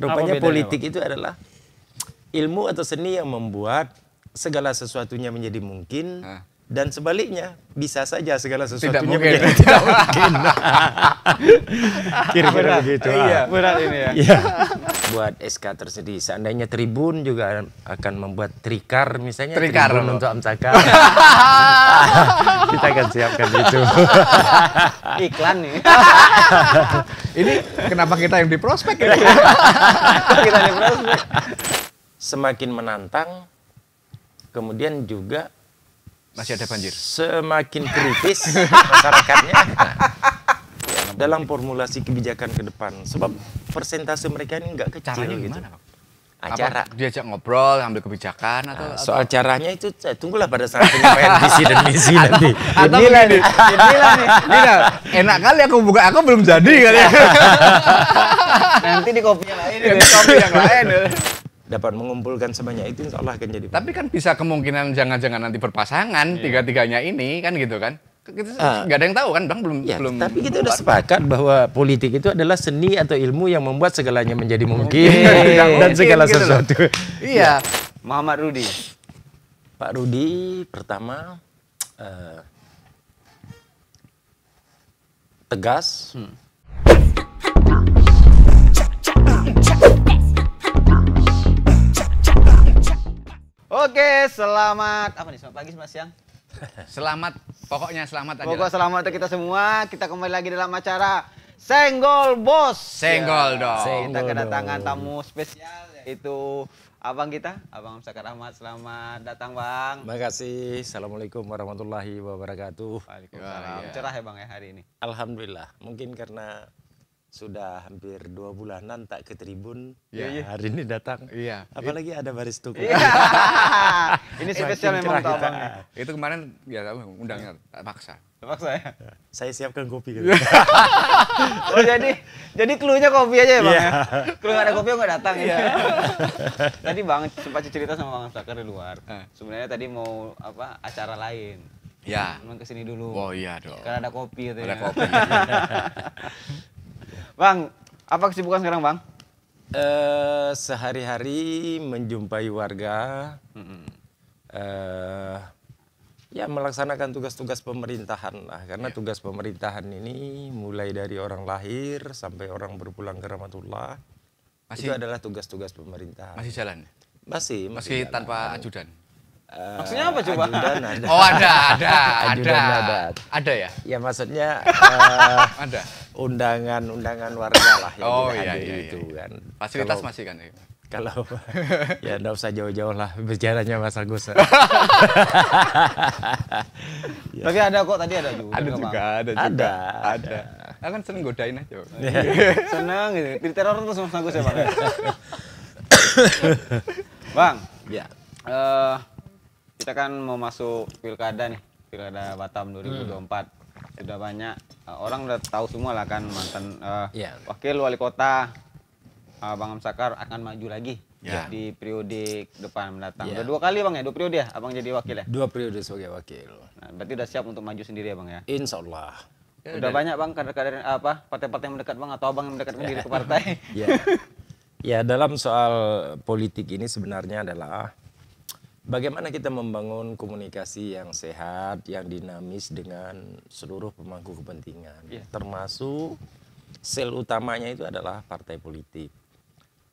Rupanya politik itu adalah ilmu atau seni yang membuat segala sesuatunya menjadi mungkin Hah? dan sebaliknya bisa saja segala sesuatunya tidak mungkin. tidak mungkin. Kira-kira begitu. Ah. Iya, berat ini ya. Iya buat SK tersedih. Seandainya Tribun juga akan membuat trikar misalnya trikar Tribun untuk Amtaka. Kita akan siapkan itu. Iklan nih. ini kenapa kita yang diprospek prospek ini? kita di prospek. Semakin menantang, kemudian juga masih ada banjir. Semakin kritis masyarakatnya dalam formulasi kebijakan ke depan. Sebab persentase mereka ini nggak kecil Caranya gitu. Gimana, Pak? acara ah, apa, diajak ngobrol ambil kebijakan atau nah, soal atau... caranya itu tunggulah pada saat penyampaian visi dan misi nanti atau, inilah nih inilah nih enak kali aku buka aku belum jadi kali nanti di kopi yang lain di kopi yang lain dapat mengumpulkan sebanyak itu insya Allah akan jadi tapi kan bisa kemungkinan jangan-jangan nanti berpasangan iya. tiga-tiganya ini kan gitu kan gitu, uh, ah. gak ada yang tahu kan bang belum ya, belum tapi kita udah sepakat bahwa politik itu adalah seni atau ilmu yang membuat segalanya menjadi mungkin, iya, iya, iya. dan segala gitu sesuatu loh. iya ya. Muhammad Rudi Pak Rudi pertama uh, tegas hmm. Oke, selamat apa nih? Selamat pagi, selamat siang. Selamat, pokoknya selamat aja. Pokok selamat untuk kita semua. Kita kembali lagi dalam acara Senggol Bos. Senggol ya, dong. Senggol kita kedatangan tamu spesial itu abang kita, Abang Sakar Ahmad. Selamat datang, Bang. Terima kasih. Assalamualaikum warahmatullahi wabarakatuh. Waalaikumsalam. Ya. Cerah ya, Bang ya hari ini. Alhamdulillah. Mungkin karena sudah hampir dua bulanan tak ke tribun. ya, Ya, hari ini datang. Iya. Apalagi ada baris tuku. ya. ini spesial memang kita. Kita. Itu kemarin ya undangnya tak paksa. Paksa ya. Saya siapkan kopi gitu. oh jadi jadi keluarnya kopi aja ya Bang yeah. ya. Kalau nggak ada kopi nggak datang ya. tadi Bang sempat cerita sama Bang Saker di luar. Eh. Sebenarnya tadi mau apa acara lain. Ya. Cuman kesini dulu. Oh iya dong. Karena ada kopi Ada kopi. Bang, apa kesibukan sekarang Bang? Uh, Sehari-hari menjumpai warga, uh, ya melaksanakan tugas-tugas pemerintahan lah. Karena yeah. tugas pemerintahan ini mulai dari orang lahir sampai orang berpulang ke Ramadullah. Masih, itu adalah tugas-tugas pemerintahan. Masih jalan? Ya? Masih. Masih, masih tanpa ajudan? maksudnya apa coba? Ajudan ada. Oh ada, ada, ada. ada. ada. Ada ya? Ya maksudnya uh, ada. Undangan-undangan eh, warga lah yang oh, iya, iya, itu iya. kan. Fasilitas kalau, masih kan? Kalau ya enggak usah jauh-jauh lah bicaranya Mas Agus. ya. Tapi ada kok tadi ada juga. Ada juga, ada juga. Ada. ada. ada. Aku kan seneng godain aja. Ya. seneng gitu. Di teror terus Mas Agus ya Bang. bang. Ya. Uh, kita kan mau masuk pilkada nih pilkada Batam 2024 hmm. sudah banyak uh, orang udah tahu semua lah kan mantan uh, eh, yeah. wakil wali kota uh, Bang Amsakar akan maju lagi yeah. di periode depan mendatang. Yeah. Udah dua kali bang ya, dua periode ya, abang jadi wakil ya? Dua periode sebagai wakil. Nah, berarti udah siap untuk maju sendiri ya bang ya? Insya Allah. Ya, udah banyak bang kader-kader apa partai-partai yang mendekat bang atau abang yang mendekatkan diri ke ya. partai? ya. ya dalam soal politik ini sebenarnya adalah Bagaimana kita membangun komunikasi yang sehat, yang dinamis dengan seluruh pemangku kepentingan, yeah. termasuk sel utamanya itu adalah partai politik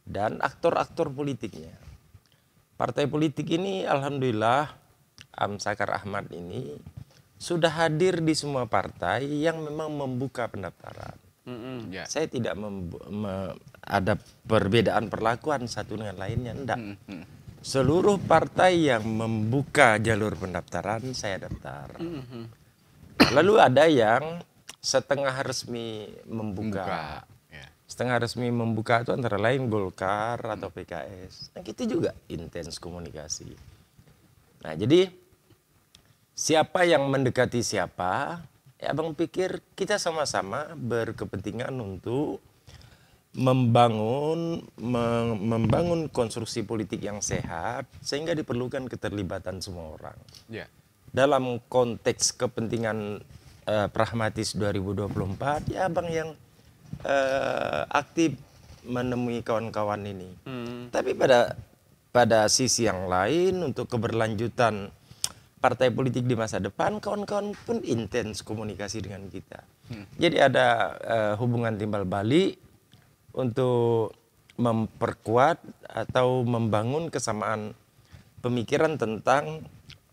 dan aktor-aktor politiknya. Partai politik ini alhamdulillah Amsakar Ahmad ini sudah hadir di semua partai yang memang membuka pendaftaran. Mm-hmm. Yeah. Saya tidak me- ada perbedaan perlakuan satu dengan lainnya, enggak. Mm-hmm seluruh partai yang membuka jalur pendaftaran saya daftar. Mm-hmm. Lalu ada yang setengah resmi membuka. membuka. Ya. Setengah resmi membuka itu antara lain Golkar atau PKS. Nah, kita gitu juga intens komunikasi. Nah, jadi siapa yang mendekati siapa, ya Abang pikir kita sama-sama berkepentingan untuk membangun membangun konstruksi politik yang sehat sehingga diperlukan keterlibatan semua orang. ya. Dalam konteks kepentingan eh, pragmatis 2024 ya abang yang eh, aktif menemui kawan-kawan ini. Hmm. Tapi pada pada sisi yang lain untuk keberlanjutan partai politik di masa depan kawan-kawan pun intens komunikasi dengan kita. Hmm. Jadi ada eh, hubungan timbal balik untuk memperkuat atau membangun kesamaan pemikiran tentang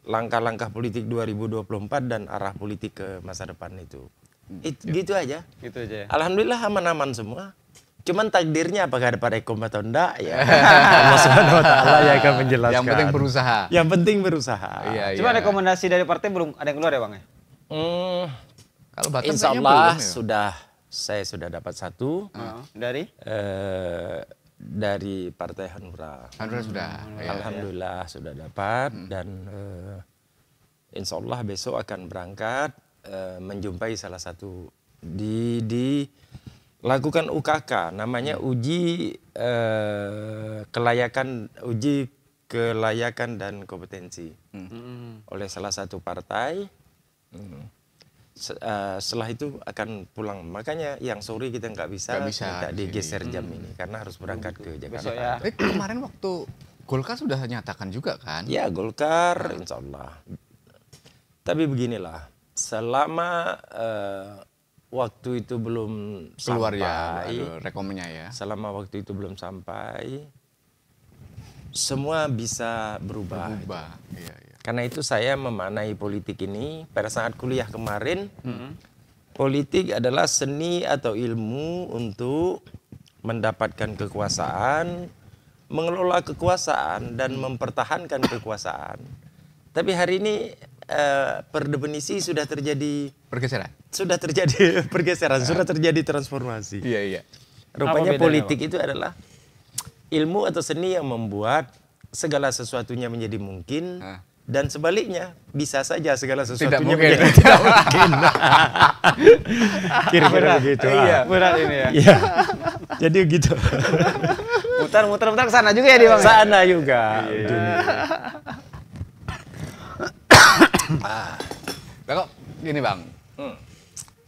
langkah-langkah politik 2024 dan arah politik ke masa depan itu. Hmm. It, gitu aja. Gitu aja. Ya. Alhamdulillah aman-aman semua. Cuman takdirnya apakah ada pada ekom atau enggak ya. Allah taala yang akan menjelaskan. Yang penting berusaha. Yang penting berusaha. Iya, iya. Cuma iya. rekomendasi dari partai belum ada yang keluar ya, Bang? Ya? Hmm, kalau Batam Insya Allah belum, ya? sudah saya sudah dapat satu uh, dari uh, dari Partai Hanura. Hanura sudah. Alhamdulillah ya. sudah dapat hmm. dan uh, insya Allah besok akan berangkat uh, menjumpai salah satu di di lakukan UKK namanya hmm. uji uh, kelayakan uji kelayakan dan kompetensi hmm. hmm. oleh salah satu partai. Hmm uh, setelah itu akan pulang. Makanya yang sore kita nggak bisa, gak bisa nggak digeser sini. jam hmm. ini karena harus berangkat ke Jakarta. ya. Eh, kemarin waktu Golkar sudah nyatakan juga kan? Ya Golkar, nah. insya Allah. Tapi beginilah, selama uh, waktu itu belum keluar ya, sampai, ya, rekomnya ya. Selama waktu itu belum sampai, semua bisa berubah. Berubah, iya. iya karena itu saya memanai politik ini pada saat kuliah kemarin. Hmm. Politik adalah seni atau ilmu untuk mendapatkan kekuasaan, mengelola kekuasaan dan mempertahankan kekuasaan. Tapi hari ini eh, per definisi sudah terjadi pergeseran. Sudah terjadi pergeseran, ya. sudah terjadi transformasi. Iya, iya. Rupanya politik apa? itu adalah ilmu atau seni yang membuat segala sesuatunya menjadi mungkin. Nah dan sebaliknya bisa saja segala sesuatunya tidak mungkin, tidak mungkin. kira-kira begitu iya ah. berat ini ya, ya. jadi gitu mutar mutar mutar ke sana juga ya di bang ya? sana juga iya. kalau ah. gini bang hmm.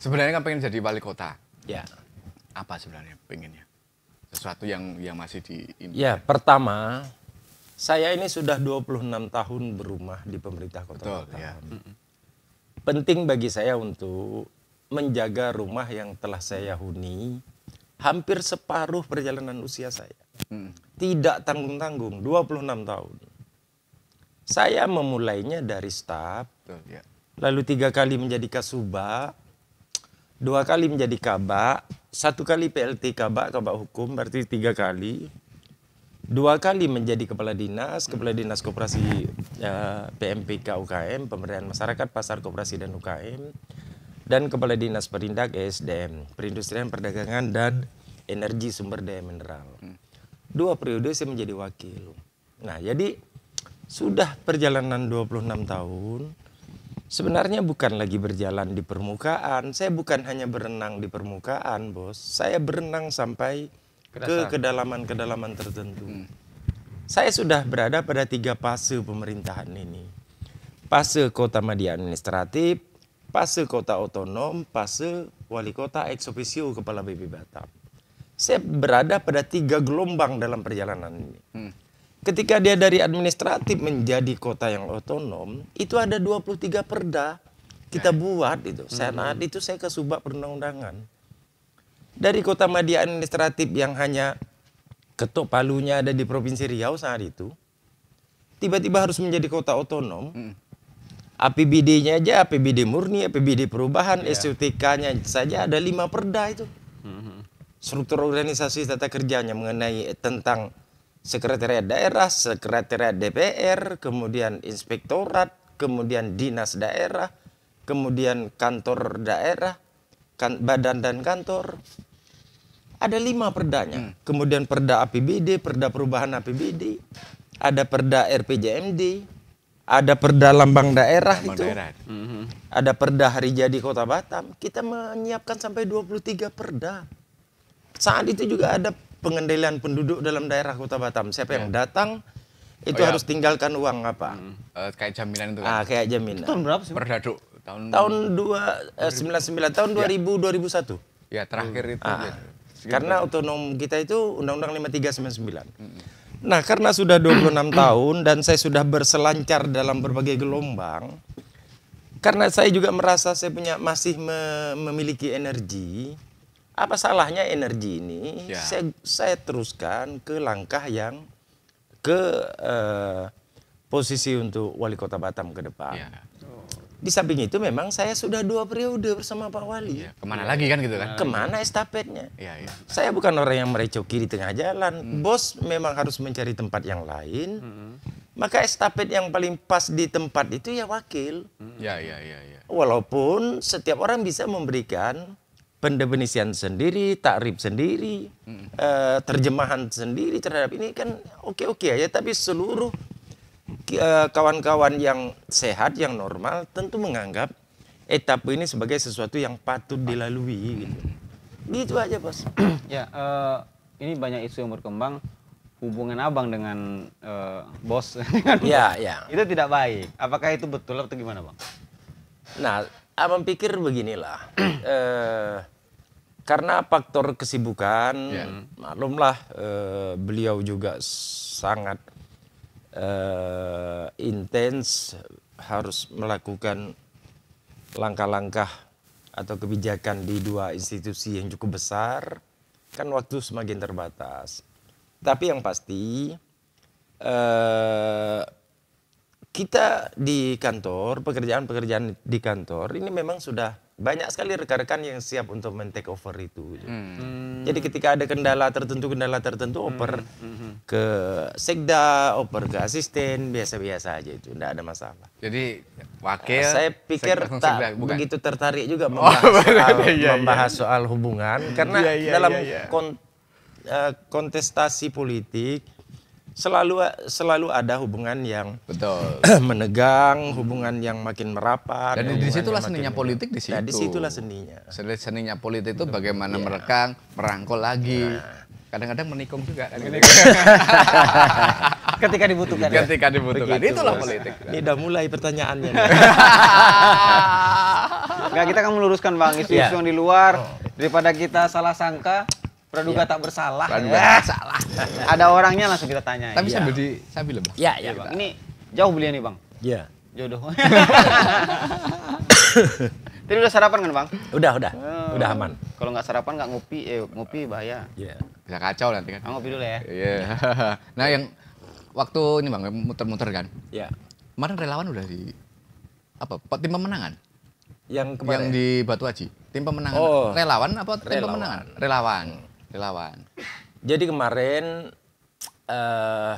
sebenarnya kan pengen jadi wali kota ya apa sebenarnya pengennya sesuatu yang yang masih di ya pertama saya ini sudah 26 tahun berumah di pemerintah kota Betul, Batam. Ya. Penting bagi saya untuk menjaga rumah yang telah saya huni hampir separuh perjalanan usia saya. Hmm. Tidak tanggung-tanggung, 26 tahun. Saya memulainya dari staf, ya. lalu tiga kali menjadi kasuba, dua kali menjadi kabak, satu kali PLT kabak, kabak hukum, berarti tiga kali dua kali menjadi kepala dinas, kepala dinas koperasi uh, eh, PMPK UKM, pemberdayaan masyarakat, pasar koperasi dan UKM, dan kepala dinas perindak ESDM, perindustrian perdagangan dan energi sumber daya mineral. Hmm. Dua periode saya menjadi wakil. Nah, jadi sudah perjalanan 26 tahun. Sebenarnya bukan lagi berjalan di permukaan. Saya bukan hanya berenang di permukaan, Bos. Saya berenang sampai ke kedalaman-kedalaman tertentu. Hmm. Saya sudah berada pada tiga fase pemerintahan ini. Fase kota media administratif, fase kota otonom, fase wali kota ex officio kepala BB Batam. Saya berada pada tiga gelombang dalam perjalanan ini. Hmm. Ketika dia dari administratif menjadi kota yang otonom, itu ada 23 perda kita eh. buat itu. Hmm. Senat itu saya ke subak perundang-undangan dari kota media administratif yang hanya ketuk palunya ada di Provinsi Riau saat itu, tiba-tiba harus menjadi kota otonom. Hmm. APBD-nya aja, APBD murni, APBD perubahan, yeah. SUTK-nya saja ada lima perda itu. hmm Struktur organisasi tata kerjanya mengenai tentang sekretariat daerah, sekretariat DPR, kemudian inspektorat, kemudian dinas daerah, kemudian kantor daerah, kan, badan dan kantor, ada lima perdanya. Hmm. Kemudian perda APBD, perda perubahan APBD, ada perda RPJMD, ada perda lambang daerah lambang itu, daerah. Mm-hmm. ada perda hari jadi kota Batam. Kita menyiapkan sampai 23 perda. Saat itu juga ada pengendalian penduduk dalam daerah kota Batam. Siapa yeah. yang ya. datang oh, itu oh, harus tinggalkan uang apa? Hmm. Uh, kayak jaminan itu kan? Ah, kayak jaminan. Itu tahun berapa sih? Perda itu? tahun tahun 2 eh, 99 tahun 2000 ya. 2001. Ya, terakhir itu. Ah. Ya. Gitu. Karena otonom kita itu Undang-Undang 5399. Hmm. Nah, karena sudah 26 tahun dan saya sudah berselancar dalam berbagai gelombang, karena saya juga merasa saya punya masih me memiliki energi, apa salahnya energi ini Yeah. saya saya teruskan ke langkah yang ke uh, posisi untuk wali kota Batam ke depan. Yeah. Di samping itu memang saya sudah dua periode bersama Pak Wali. Ya, kemana lagi kan gitu kan? Kemana estafetnya? Ya, ya. Saya bukan orang yang merecoki di tengah jalan. Hmm. Bos memang harus mencari tempat yang lain. Hmm. Maka estafet yang paling pas di tempat itu ya wakil. Hmm. Ya, ya, ya, ya. Walaupun setiap orang bisa memberikan pendefinisian sendiri, takrib sendiri, hmm. Eh, terjemahan sendiri terhadap ini kan oke-oke aja. Tapi seluruh Eh, kawan-kawan yang sehat, yang normal, tentu menganggap etapa eh, ini sebagai sesuatu yang patut dilalui. Gitu, gitu aja bos. ya, uh, ini banyak isu yang berkembang. Hubungan abang dengan uh, bos, ya, ya. itu tidak baik. Apakah itu betul atau gimana bang? Nah, abang pikir beginilah. uh, karena faktor kesibukan, yeah. maklumlah uh, beliau juga sangat uh, intens harus melakukan langkah-langkah atau kebijakan di dua institusi yang cukup besar kan waktu semakin terbatas. Tapi yang pasti uh, kita di kantor pekerjaan-pekerjaan di kantor ini memang sudah banyak sekali rekan-rekan yang siap untuk men take over itu. Gitu. Hmm. Jadi ketika ada kendala tertentu, kendala tertentu hmm, oper hmm, hmm. ke sekda, oper ke asisten, biasa-biasa aja itu, tidak ada masalah. Jadi wakil nah, saya pikir sekda, tak sekda, bukan. begitu tertarik juga oh, membahas oh, soal, iya, iya, membahas soal hubungan karena iya, iya, dalam iya, iya. Kont- eh, kontestasi politik selalu selalu ada hubungan yang betul menegang, hubungan yang makin merapat. Dan di situlah seninya makin politik di nah, situ. Nah, di situlah seninya. Seninya politik itu bagaimana yeah. merekang, merangkul lagi. kadang nah. Kadang-kadang menikung juga. Ketika dibutuhkan. Ya. Ketika dibutuhkan. Begitu, Itulah mas. politik. Ini udah mulai pertanyaannya. Enggak, kita akan meluruskan Bang isu-isu yeah. yang di luar oh. daripada kita salah sangka Praduga ya. tak bersalah. Praduga ya. salah. Ada orangnya langsung kita tanya. Tapi ya. sambil di sambil Bang. Iya, iya, Bang. Ini jauh beliau nih, Bang. Iya. Jodoh. Tadi udah sarapan kan, Bang? Udah, udah. Oh. Udah aman. Kalau nggak sarapan nggak ngopi, eh ngopi bahaya. Iya. Bisa kacau nanti kan. ngopi dulu ya. Iya. Yeah. nah, yang waktu ini Bang muter-muter kan. Iya. Kemarin relawan udah di apa? Tim pemenangan. Yang kemarin. Yang di Batu Aji. Tim pemenangan. Oh. Relawan apa tim relawan. pemenangan? Relawan relawan. Jadi kemarin uh,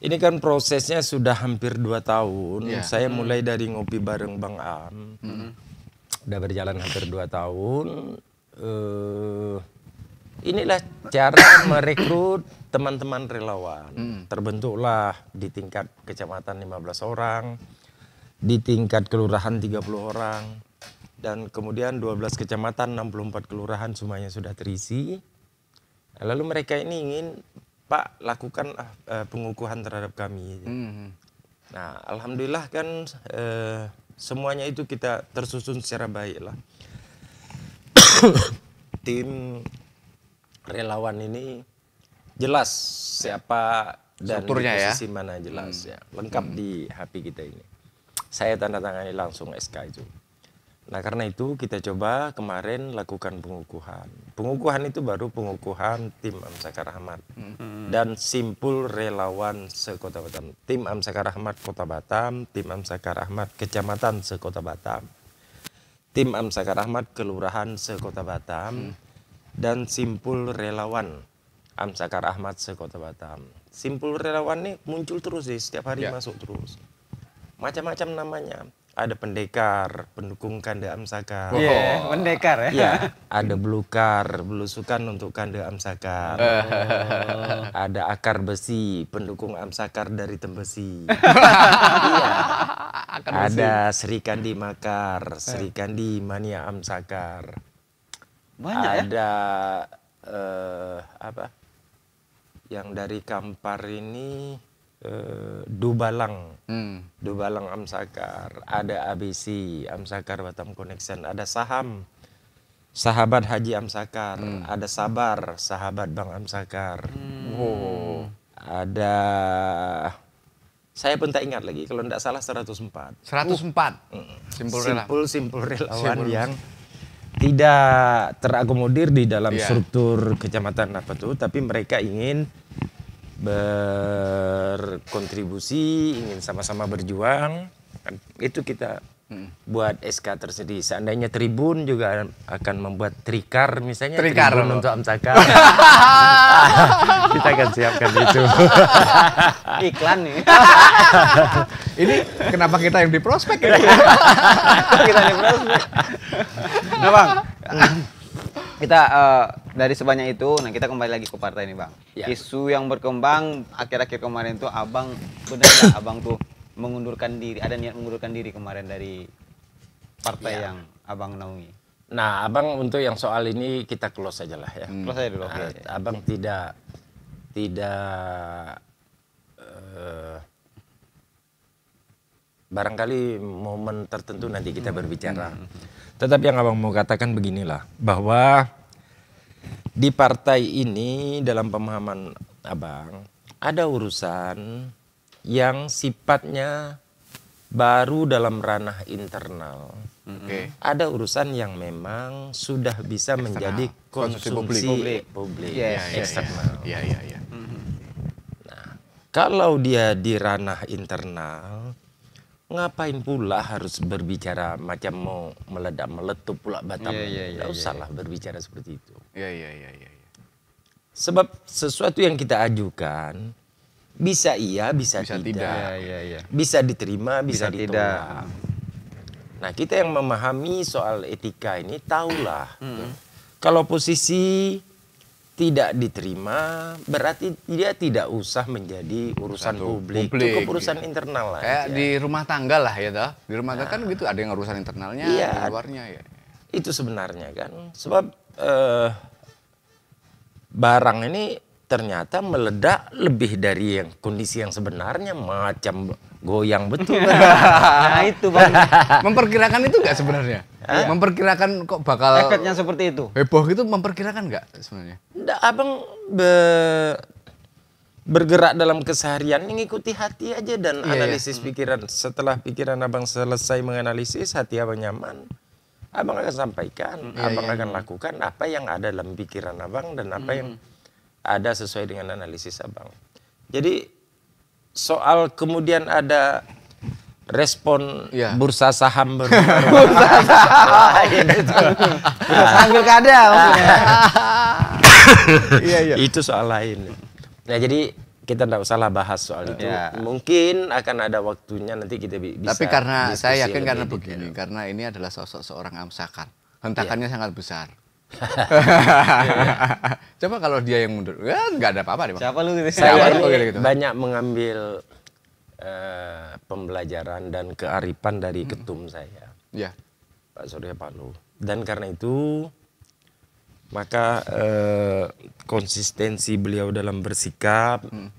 ini kan prosesnya sudah hampir dua tahun. Yeah. Saya hmm. mulai dari ngopi bareng Bang Am. Hmm. Udah berjalan hampir dua tahun. Uh, inilah cara merekrut teman-teman relawan. Hmm. Terbentuklah di tingkat kecamatan 15 orang, di tingkat kelurahan 30 orang, dan kemudian 12 kecamatan 64 kelurahan semuanya sudah terisi lalu mereka ini ingin Pak lakukan uh, pengukuhan terhadap kami. Mm-hmm. Nah, alhamdulillah kan uh, semuanya itu kita tersusun secara baik lah. Tim relawan ini jelas siapa dan Strukturnya di ya. posisi ya? mana jelas hmm. ya lengkap hmm. di HP kita ini. Saya tanda tangani langsung SK itu. Nah karena itu kita coba kemarin lakukan pengukuhan. Pengukuhan itu baru pengukuhan tim Amsakar Ahmad mm-hmm. dan simpul relawan sekota Batam. Tim Amsakar Rahmat Kota Batam, tim Amsakar Rahmat Kecamatan sekota Batam, tim Amsakar Rahmat Kelurahan sekota Batam, hmm dan simpul relawan Amsakar Rahmat sekota Batam. Simpul relawan nih muncul terus sih setiap hari yeah. masuk terus. Macam-macam namanya ada pendekar, pendukung kanda Amsaka. Iya, yeah, pendekar ya. Yeah. ada belukar, belusukan untuk kanda Amsaka. Oh. Ada akar besi, pendukung Amsakar dari Tembesi. yeah. Iya. Ada Sri Kandi Makar, Sri Kandi Mania Amsakar. Banyak ada, ya? Ada uh, apa? Yang dari Kampar ini Eh, Dubalang, hmm. Dubalang Amsakar, ada ABC Amsakar Batam Connection, ada saham sahabat Haji Amsakar, hmm. ada Sabar sahabat Bang Amsakar, hmm. oh. ada saya pun tak ingat lagi kalau tidak salah 104. 104. Uh, simpul, uh, uh. simpul simpul relawan simpul. yang tidak terakomodir di dalam yeah. struktur kecamatan apa tuh, tapi mereka ingin berkontribusi, ingin sama-sama berjuang, kan itu kita hmm. buat SK tersendiri. Seandainya Tribun juga akan membuat trikar misalnya trikar Tribun untuk Amtaka. kita akan siapkan itu. Iklan nih. ini kenapa kita yang di prospek ini? kita di prospek. Nah, Bang kita uh, dari sebanyak itu, nah kita kembali lagi ke partai ini bang. Ya. Isu yang berkembang akhir-akhir kemarin tuh abang benar abang tuh mengundurkan diri, ada niat mengundurkan diri kemarin dari partai ya. yang abang naungi. Nah, abang untuk yang soal ini kita close aja lah ya. Hmm. Close aja dulu. Nah, okay. Abang tidak tidak uh, barangkali momen tertentu nanti kita hmm. berbicara. Hmm. Tetap yang abang mau katakan beginilah bahwa di partai ini dalam pemahaman abang ada urusan yang sifatnya baru dalam ranah internal. Okay. Ada urusan yang memang sudah bisa external. menjadi konsumsi, konsumsi publik, iya, iya, iya. eksternal. Yeah, yeah, yeah. Nah, kalau dia di ranah internal, ngapain pula harus berbicara macam mau meledak meletup pula batam yeah, yeah, yeah, Tidak iya, usahlah iya. yeah. berbicara seperti itu yeah, yeah, yeah, yeah, yeah. sebab sesuatu yang kita ajukan bisa iya bisa, bisa tidak, tidak. Yeah, yeah, yeah. bisa diterima bisa, bisa ditolak tidak. nah kita yang memahami soal etika ini tahulah mm. kalau posisi tidak diterima berarti dia tidak usah menjadi urusan Satu, publik. publik cukup iya. urusan gitu. internal lah kayak di rumah tangga lah ya toh di rumah tangga kan nah, kan gitu ada yang urusan internalnya iya, di luarnya ya itu sebenarnya kan sebab eh, barang ini ternyata meledak lebih dari yang kondisi yang sebenarnya macam goyang betul nah itu bang memperkirakan itu enggak sebenarnya Hah? memperkirakan kok bakal efeknya seperti itu heboh itu memperkirakan nggak sebenarnya abang be, bergerak dalam keseharian mengikuti hati aja dan yeah, iya. analisis yeah. Hmm. pikiran. Setelah pikiran abang selesai menganalisis, hati abang nyaman. Abang akan sampaikan, yeah, abang yeah, akan lakukan apa yang ada dalam pikiran abang dan apa mm. yang hmm. ada sesuai dengan analisis abang. Jadi soal kemudian ada respon ya. bursa saham bursa saham ambil kada maksudnya ah. iya, iya. itu soal lain. Nah jadi kita tidak usahlah bahas soal itu. Ya. Mungkin akan ada waktunya nanti kita bisa. Tapi karena saya yakin karena begini, detail. karena ini adalah sosok seorang amsakan. Iya. Hentakannya ya. sangat besar. Coba kalau dia yang mundur, ya nggak ada apa-apa deh. Siapa lu gitu? Saya lu, gitu. banyak mengambil uh, pembelajaran dan kearifan dari hmm. ketum saya. Ya. Pak Surya Palu. Dan karena itu maka eh, konsistensi beliau dalam bersikap hmm.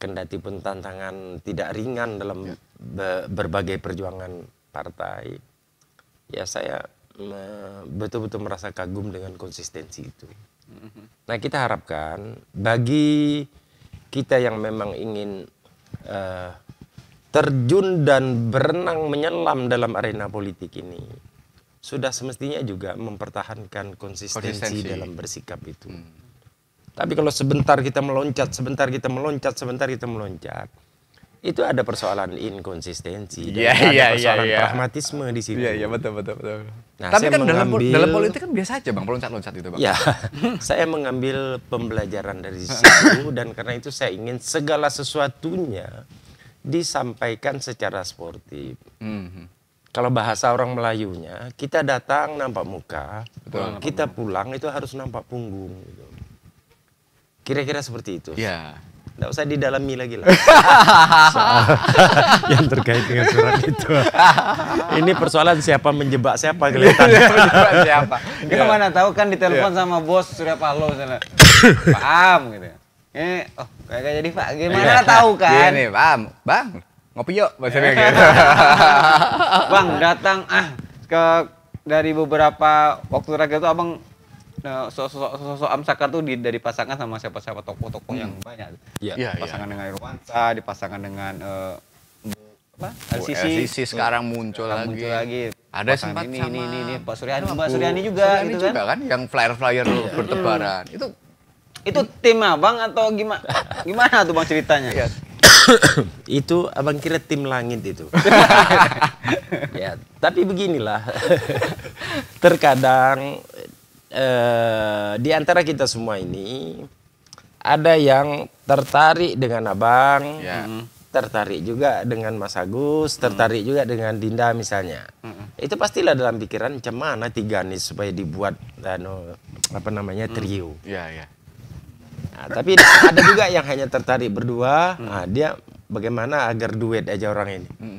kendati pun tantangan tidak ringan dalam ya. be berbagai perjuangan partai ya saya betul-betul me merasa kagum dengan konsistensi itu hmm. nah kita harapkan bagi kita yang memang ingin eh, terjun dan berenang menyelam dalam arena politik ini sudah semestinya juga mempertahankan konsistensi, konsistensi. dalam bersikap itu. Hmm. Tapi kalau sebentar kita meloncat, sebentar kita meloncat, sebentar kita meloncat, itu ada persoalan inkonsistensi, yeah, ada yeah, iya, persoalan yeah, yeah. pragmatisme di situ. Iya, yeah, yeah, betul, betul, betul. Nah, Tapi kan mengambil, dalam, dalam politik kan biasa aja bang, loncat-loncat itu bang. Ya, saya mengambil pembelajaran dari situ dan karena itu saya ingin segala sesuatunya disampaikan secara sportif. Mm -hmm, hmm kalau bahasa orang Melayunya, kita datang nampak muka, Betul, kita nampak pulang itu harus nampak punggung. Gitu. Kira-kira seperti itu. Ya, Tidak usah didalami lagi lah. yang terkait dengan surat itu. Ini persoalan siapa menjebak siapa kelihatan. menjebak siapa. Dia ya. mana tahu kan ditelepon ya. sama bos Surya Paloh sana. Paham gitu. Eh, oh, kayak jadi Pak. Gimana ya. tahu kan? Gini, iya paham. Bang, ngopi yuk bahasanya gitu. bang datang ah ke dari beberapa waktu terakhir itu abang nah, eh, sosok so, amsaka tuh di, dari pasangan sama siapa-siapa tokoh-tokoh hmm. yang banyak. Iya. Yeah. Iya. Pasangan yeah. dengan Irwansa, dipasangkan dengan uh, apa? Oh, LCC. LCC sekarang muncul sekarang lagi. Muncul lagi. Ada Pasang sempat ini, sama ini, ini, ini, Pak Suryani, Pak Suryani juga Suryani gitu kan? juga kan? kan yang flyer-flyer iya. bertebaran. Itu itu tim bang atau gimana? Gimana tuh bang ceritanya? Iya. itu abang kira tim langit itu. ya, tapi beginilah. Terkadang eh, di antara kita semua ini ada yang tertarik dengan abang, ya. Hmm. tertarik juga dengan Mas Agus, hmm. tertarik hmm. juga dengan Dinda misalnya. Hmm. Itu pastilah dalam pikiran cemana tiga nih supaya dibuat ano, apa namanya trio. Hmm. Ya, ya. Nah, tapi ada juga yang hanya tertarik berdua. Hmm. Nah, dia bagaimana agar duet aja orang ini. Hmm.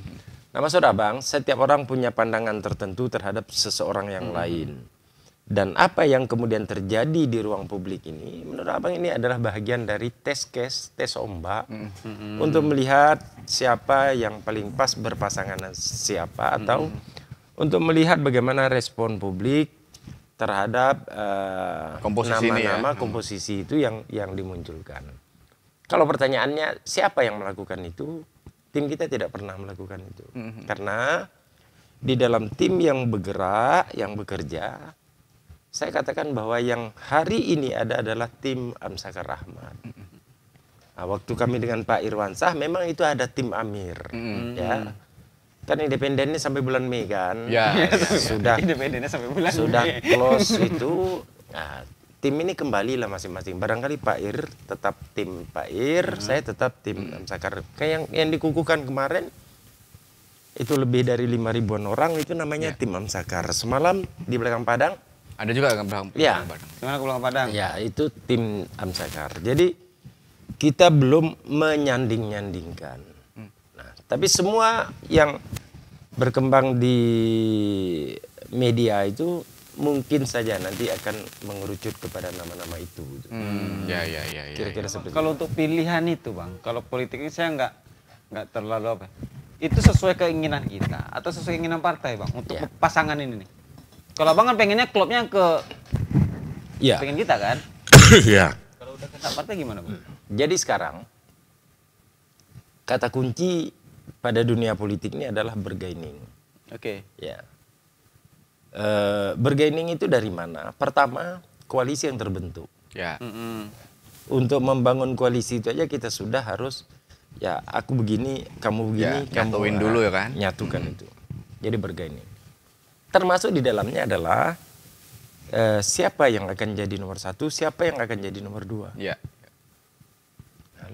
Nah, maksud abang, setiap orang punya pandangan tertentu terhadap seseorang yang hmm. lain. Dan apa yang kemudian terjadi di ruang publik ini, menurut abang ini adalah bagian dari tes case, tes ombak hmm. untuk melihat siapa yang paling pas berpasangan siapa atau hmm. untuk melihat bagaimana respon publik terhadap uh, komposisi, nama -nama, ya? Hmm. komposisi itu yang yang dimunculkan. Kalau pertanyaannya siapa yang melakukan itu, tim kita tidak pernah melakukan itu hmm. karena di dalam tim yang bergerak, yang bekerja, saya katakan bahwa yang hari ini ada adalah tim Amsaka Rahmat. Hmm. Nah, waktu kami dengan Pak Irwansah memang itu ada tim Amir, hmm. ya kan independennya sampai bulan Mei kan. Ya, yes. sudah. Independennya sampai bulan sudah Mei. Sudah close itu. Nah, tim ini kembali lah masing-masing. Barangkali Pak Ir tetap tim Pak Ir, hmm. saya tetap tim hmm. Sakar. Kayak yang yang dikukuhkan kemarin itu lebih dari lima ribuan orang itu namanya ya. tim Amsakar. Semalam di belakang Padang ada juga kan belakang ya. Padang. Gimana belakang Padang? Ya, itu tim Amsakar. Jadi kita belum menyanding-nyandingkan tapi semua yang berkembang di media itu mungkin saja nanti akan mengerucut kepada nama-nama itu. Gitu. Hmm. hmm. Ya, ya, ya. Kira-kira ya, ya. seperti Kalau untuk pilihan itu, bang, kalau politik ini saya nggak nggak terlalu apa. Itu sesuai keinginan kita atau sesuai keinginan partai, bang, untuk ya. pasangan ini nih. Kalau bang kan pengennya klubnya ke, ya. pengen kita kan? Iya. kalau udah ke partai gimana, bang? Jadi sekarang kata kunci pada dunia politik ini adalah bergaining. Oke. Okay. Ya. E, bergaining itu dari mana? Pertama, koalisi yang terbentuk. Ya. Mm -hmm. Untuk membangun koalisi itu aja kita sudah harus ya aku begini, kamu begini, ya, kamu nyatuin dulu ya kan? Nyatukan mm -hmm. itu. Jadi bergaining. Termasuk di dalamnya adalah e, siapa yang akan jadi nomor satu, siapa yang akan jadi nomor dua. Ya.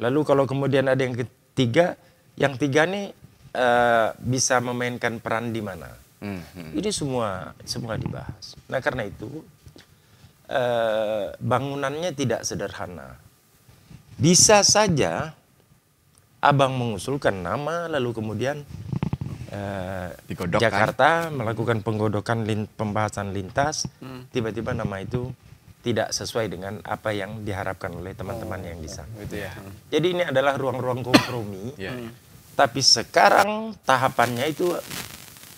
Lalu kalau kemudian ada yang ketiga, yang tiga nih Eh, bisa memainkan peran di mana. Hmm, Ini semua semua dibahas. Nah karena itu uh, bangunannya tidak sederhana. Bisa saja abang mengusulkan nama lalu kemudian uh, Jakarta melakukan penggodokan lin, pembahasan lintas, hmm. tiba-tiba hmm. nama itu tidak sesuai dengan apa yang diharapkan oleh teman-teman oh, yang di sana. Gitu ya. Jadi ini adalah ruang-ruang kompromi. yeah. Hmm. Tapi sekarang tahapannya itu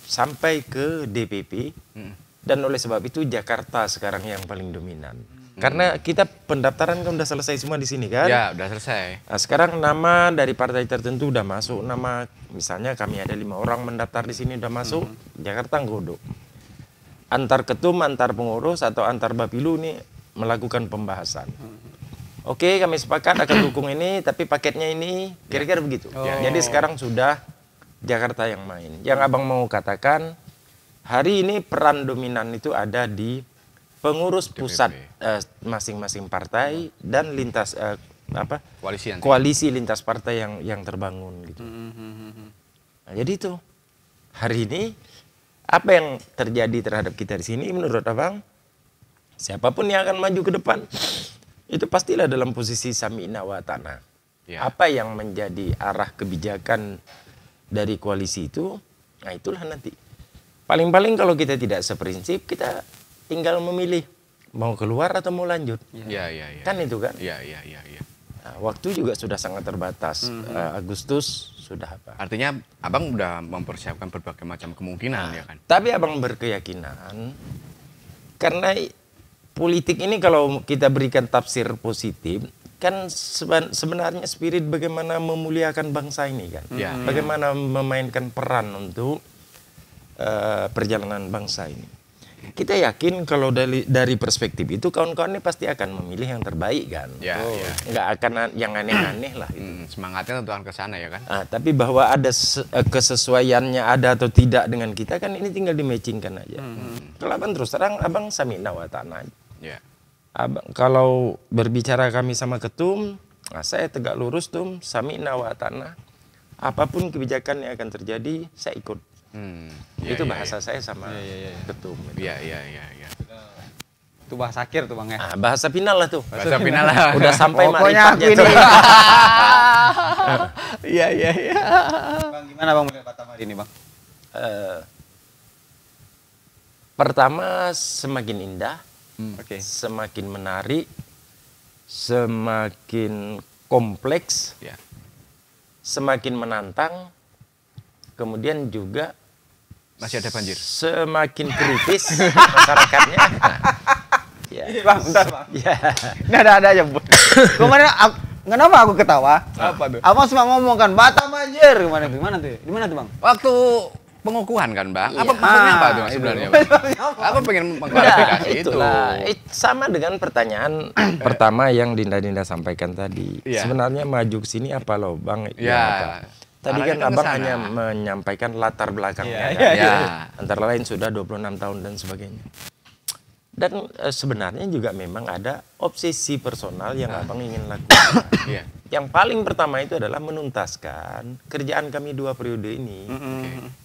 sampai ke DPP hmm. dan oleh sebab itu Jakarta sekarang yang paling dominan. Hmm. Karena kita pendaftaran kan udah selesai semua di sini kan? Ya, udah selesai. Nah, sekarang nama dari partai tertentu udah masuk. Nama misalnya kami ada lima orang mendaftar di sini udah masuk, hmm. Jakarta nggodok. Antar ketum, antar pengurus atau antar bapilu nih melakukan pembahasan. Hmm Oke, kami sepakat akan dukung ini, tapi paketnya ini kira-kira begitu. Ya. Oh. Jadi sekarang sudah Jakarta yang main. Yang hmm. abang mau katakan, hari ini peran dominan itu ada di pengurus pusat eh, masing-masing uh, partai hmm. dan lintas uh, apa koalisi koalisi lintas partai yang yang terbangun gitu. Hmm, nah, jadi itu hari ini apa yang terjadi terhadap kita di sini menurut abang siapapun yang akan maju ke depan itu pastilah dalam posisi sami wa Ya. Apa yang menjadi arah kebijakan dari koalisi itu, nah itulah nanti. Paling-paling kalau kita tidak seprinsip, kita tinggal memilih mau keluar atau mau lanjut. Ya, ya, ya. Kan ya. itu kan? Ya, ya, ya, ya. Nah, waktu juga sudah sangat terbatas. Mm -hmm. hmm. Eh, Agustus sudah apa? Artinya abang sudah mempersiapkan berbagai macam kemungkinan nah, ya kan? Tapi abang berkeyakinan karena politik ini kalau kita berikan tafsir positif kan sebenarnya spirit bagaimana memuliakan bangsa ini kan ya. Hmm. bagaimana memainkan peran untuk uh, perjalanan bangsa ini kita yakin kalau dari dari perspektif itu kawan-kawan ini pasti akan memilih yang terbaik kan ya, ya. oh. ya. nggak akan yang aneh-aneh lah itu. Hmm, semangatnya tentu akan ke sana ya kan nah, tapi bahwa ada eh, kesesuaiannya ada atau tidak dengan kita kan ini tinggal di dimatchingkan aja hmm. kalau abang terus terang abang samina watana Yeah. Abang, kalau berbicara kami sama ketum, nah saya tegak lurus tum, sami nawa tanah. Apapun kebijakan yang akan terjadi, saya ikut. Hmm, Yeah, itu yeah, ya, bahasa yeah. saya sama yeah, ya, ya, ya. ketum. Iya, iya, iya. Ya. Itu bahasa akhir tuh bang ya? Ah, bahasa final lah tuh. Bahasa, bahasa final lah. Udah sampai Pokoknya aku ini. Iya, iya, iya. Bang, gimana bang melihat hari ini bang? Uh, pertama, semakin indah Hmm. Okay. Semakin menarik, semakin kompleks, yeah. semakin menantang, kemudian juga masih ada banjir. Semakin kritis masyarakatnya. ya. Bang, bentar, Bang. Ya. Ini ada-ada aja, Bu. Kemarin aku, kenapa aku ketawa? Apa tuh? Abang cuma ngomong kan, Batam banjir kemarin. Gimana tuh? Di mana tuh, Bang? Waktu pengukuhan kan Mbak? Iya. Apa maksudnya apa tuh ah, sebenarnya? apa pengen mengklarifikasi ya, itu. It, sama dengan pertanyaan pertama yang Dinda Dinda sampaikan tadi. Yeah. Sebenarnya maju ke sini apa loh bang? Yeah. Ya, iya, apa? Tadi kan, kan abang hanya menyampaikan latar belakangnya. Yeah, kan? yeah, Ya. Iya. Antara lain sudah 26 tahun dan sebagainya. Dan e, sebenarnya juga memang ada obsesi personal yang nah. abang ingin lakukan. yeah. Yang paling pertama itu adalah menuntaskan kerjaan kami dua periode ini. Mm -hmm. okay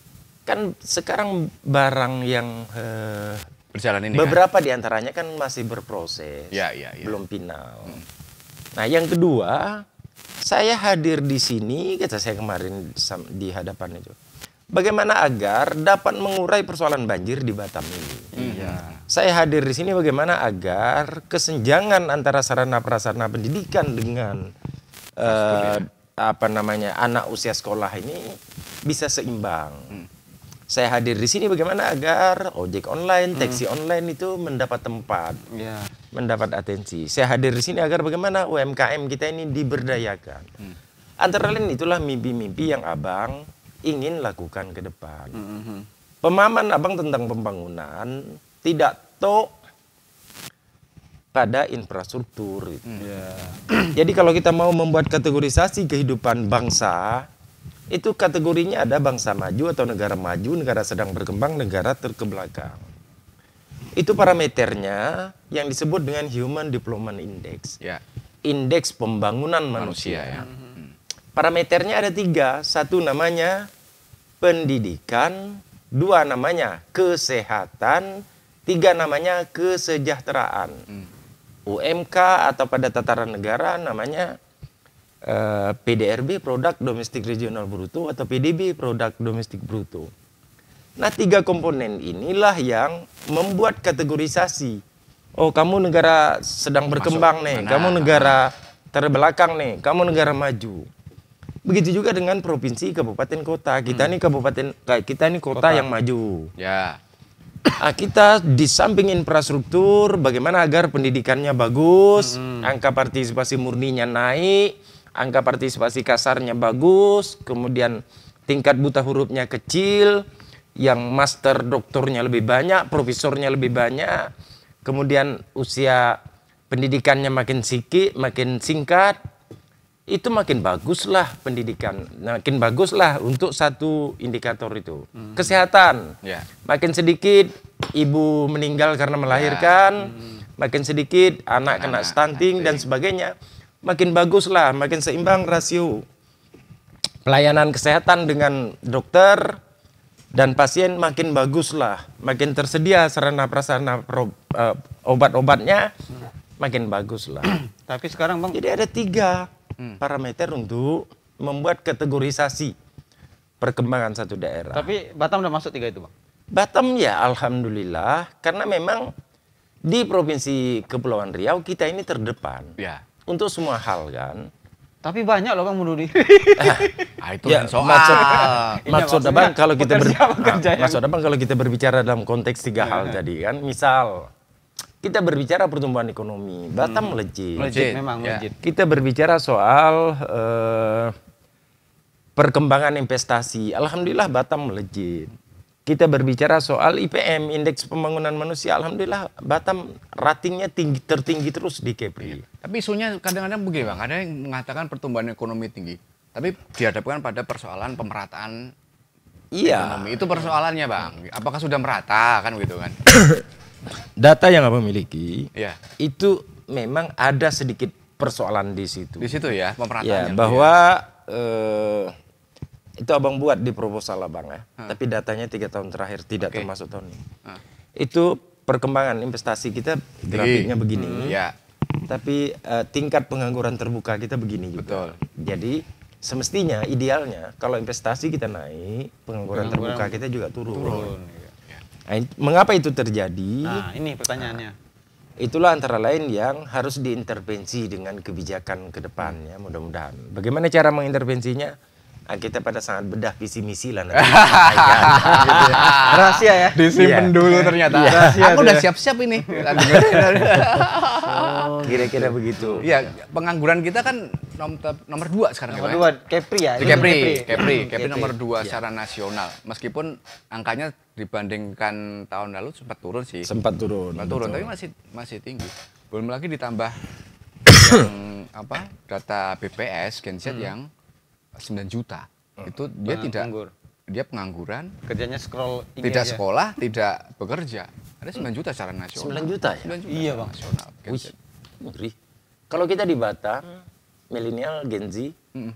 kan sekarang barang yang uh, berjalan ini kan? beberapa kan? diantaranya kan masih berproses, ya, ya, ya. belum final. Hmm. Nah yang kedua saya hadir di sini kata saya kemarin di hadapan itu. Bagaimana agar dapat mengurai persoalan banjir di Batam ini? hmm. ya. Saya hadir di sini bagaimana agar kesenjangan antara sarana prasarana pendidikan dengan uh, apa namanya anak usia sekolah ini bisa seimbang. Hmm saya hadir di sini bagaimana agar ojek online, hmm. taksi online itu mendapat tempat, yeah. mendapat atensi. Saya hadir di sini agar bagaimana UMKM kita ini diberdayakan. Hmm. Antara lain itulah mimpi-mimpi yang abang ingin lakukan ke depan. Hmm. hmm, hmm. Pemahaman abang tentang pembangunan tidak tok pada infrastruktur. Yeah. Jadi kalau kita mau membuat kategorisasi kehidupan bangsa, itu kategorinya ada bangsa maju atau negara maju, negara sedang berkembang, negara terkebelakang. Itu parameternya yang disebut dengan Human Development Index. Ya. Indeks pembangunan manusia. manusia ya. Hmm. Parameternya ada tiga. Satu namanya pendidikan, dua namanya kesehatan, tiga namanya kesejahteraan. Hmm. UMK atau pada tataran negara namanya Eh, PDRB produk domestik regional bruto atau PDB produk domestik bruto. Nah, tiga komponen inilah yang membuat kategorisasi. Oh, kamu negara sedang berkembang nih, nah. kamu negara terbelakang nih, kamu negara maju. Begitu juga dengan provinsi, kabupaten, kota. Kita hmm. nih kabupaten, kita ini kota, kota. yang maju. Ya. Nah, kita di samping infrastruktur, bagaimana agar pendidikannya bagus, hmm. angka partisipasi murninya naik, angka partisipasi kasarnya bagus, kemudian tingkat buta hurufnya kecil, yang master doktornya lebih banyak, profesornya lebih banyak, kemudian usia pendidikannya makin sikit, makin singkat, itu makin baguslah pendidikan, makin baguslah untuk satu indikator itu. Hmm. Kesehatan, yeah. makin sedikit ibu meninggal karena melahirkan, yeah. hmm. makin sedikit anak, anak kena stunting, stunting dan sebagainya makin baguslah, makin seimbang rasio pelayanan kesehatan dengan dokter dan pasien makin baguslah, makin tersedia sarana prasarana uh, obat-obatnya makin baguslah. Tapi sekarang Bang, jadi ada tiga hmm. parameter untuk membuat kategorisasi perkembangan satu daerah. Tapi Batam udah masuk tiga itu, Bang. Batam ya alhamdulillah karena memang di Provinsi Kepulauan Riau kita ini terdepan. Ya untuk semua hal kan. Tapi banyak loh bang bunuh ah, diri. ah, itu ya, soal. Maksud, ah, maksud abang kalau kita ber, nah, maksud kalau kita berbicara dalam konteks tiga ya, hal ya. tadi kan, misal kita berbicara pertumbuhan ekonomi, hmm. Batam melejit. memang yeah. legit. Kita berbicara soal uh, perkembangan investasi, alhamdulillah Batam melejit kita berbicara soal IPM, Indeks Pembangunan Manusia, Alhamdulillah Batam ratingnya tinggi, tertinggi terus di Kepri. Iya. Tapi isunya kadang-kadang begini Bang, ada yang mengatakan pertumbuhan ekonomi tinggi, tapi dihadapkan pada persoalan pemerataan iya. ekonomi. Itu persoalannya Bang, apakah sudah merata kan gitu kan? Data yang kami miliki, iya. itu memang ada sedikit persoalan di situ. Di situ ya, pemerataannya. Ya, bahwa... iya. Eh, itu abang buat di proposal abang ya. Ha. Tapi datanya tiga tahun terakhir tidak okay. termasuk tahun ini. Ha. Itu perkembangan investasi kita grafiknya begini. Hmm. Ya. Tapi uh, tingkat pengangguran terbuka kita begini juga. Betul. Jadi semestinya idealnya kalau investasi kita naik, pengangguran, pengangguran terbuka kita juga turun. turun. Iya, iya. Nah, mengapa itu terjadi? Nah, ini pertanyaannya. Nah, itulah antara lain yang harus diintervensi dengan kebijakan ke depannya mudah-mudahan. Bagaimana cara mengintervensinya? kita pada sangat bedah visi misi lah nanti. Rahasia ya. Disimpan yeah. dulu ternyata. Iya. Rahasia Aku udah ya. siap-siap ini. Oh, kira-kira begitu. Iya, pengangguran kita kan nomor dua sekarang. Nomor ya, ya? dua, Kepri ya. Kepri, hmm, Kepri, Kepri nomor dua iya. secara nasional. Meskipun angkanya dibandingkan tahun lalu sempat turun sih. Sempat turun. Sempat turun, tapi masih masih tinggi. Belum lagi ditambah yang apa data BPS Genset hmm. yang 9 juta. Hmm. Itu dia Penganggur. tidak dia pengangguran, kerjanya scroll ini tidak aja. sekolah, tidak bekerja. Ada 9 juta secara nasional. 9 juta ya? 9 juta iya, Bang. Nasional. Wih, Kalau kita di Batam, hmm. milenial Gen Z, hmm.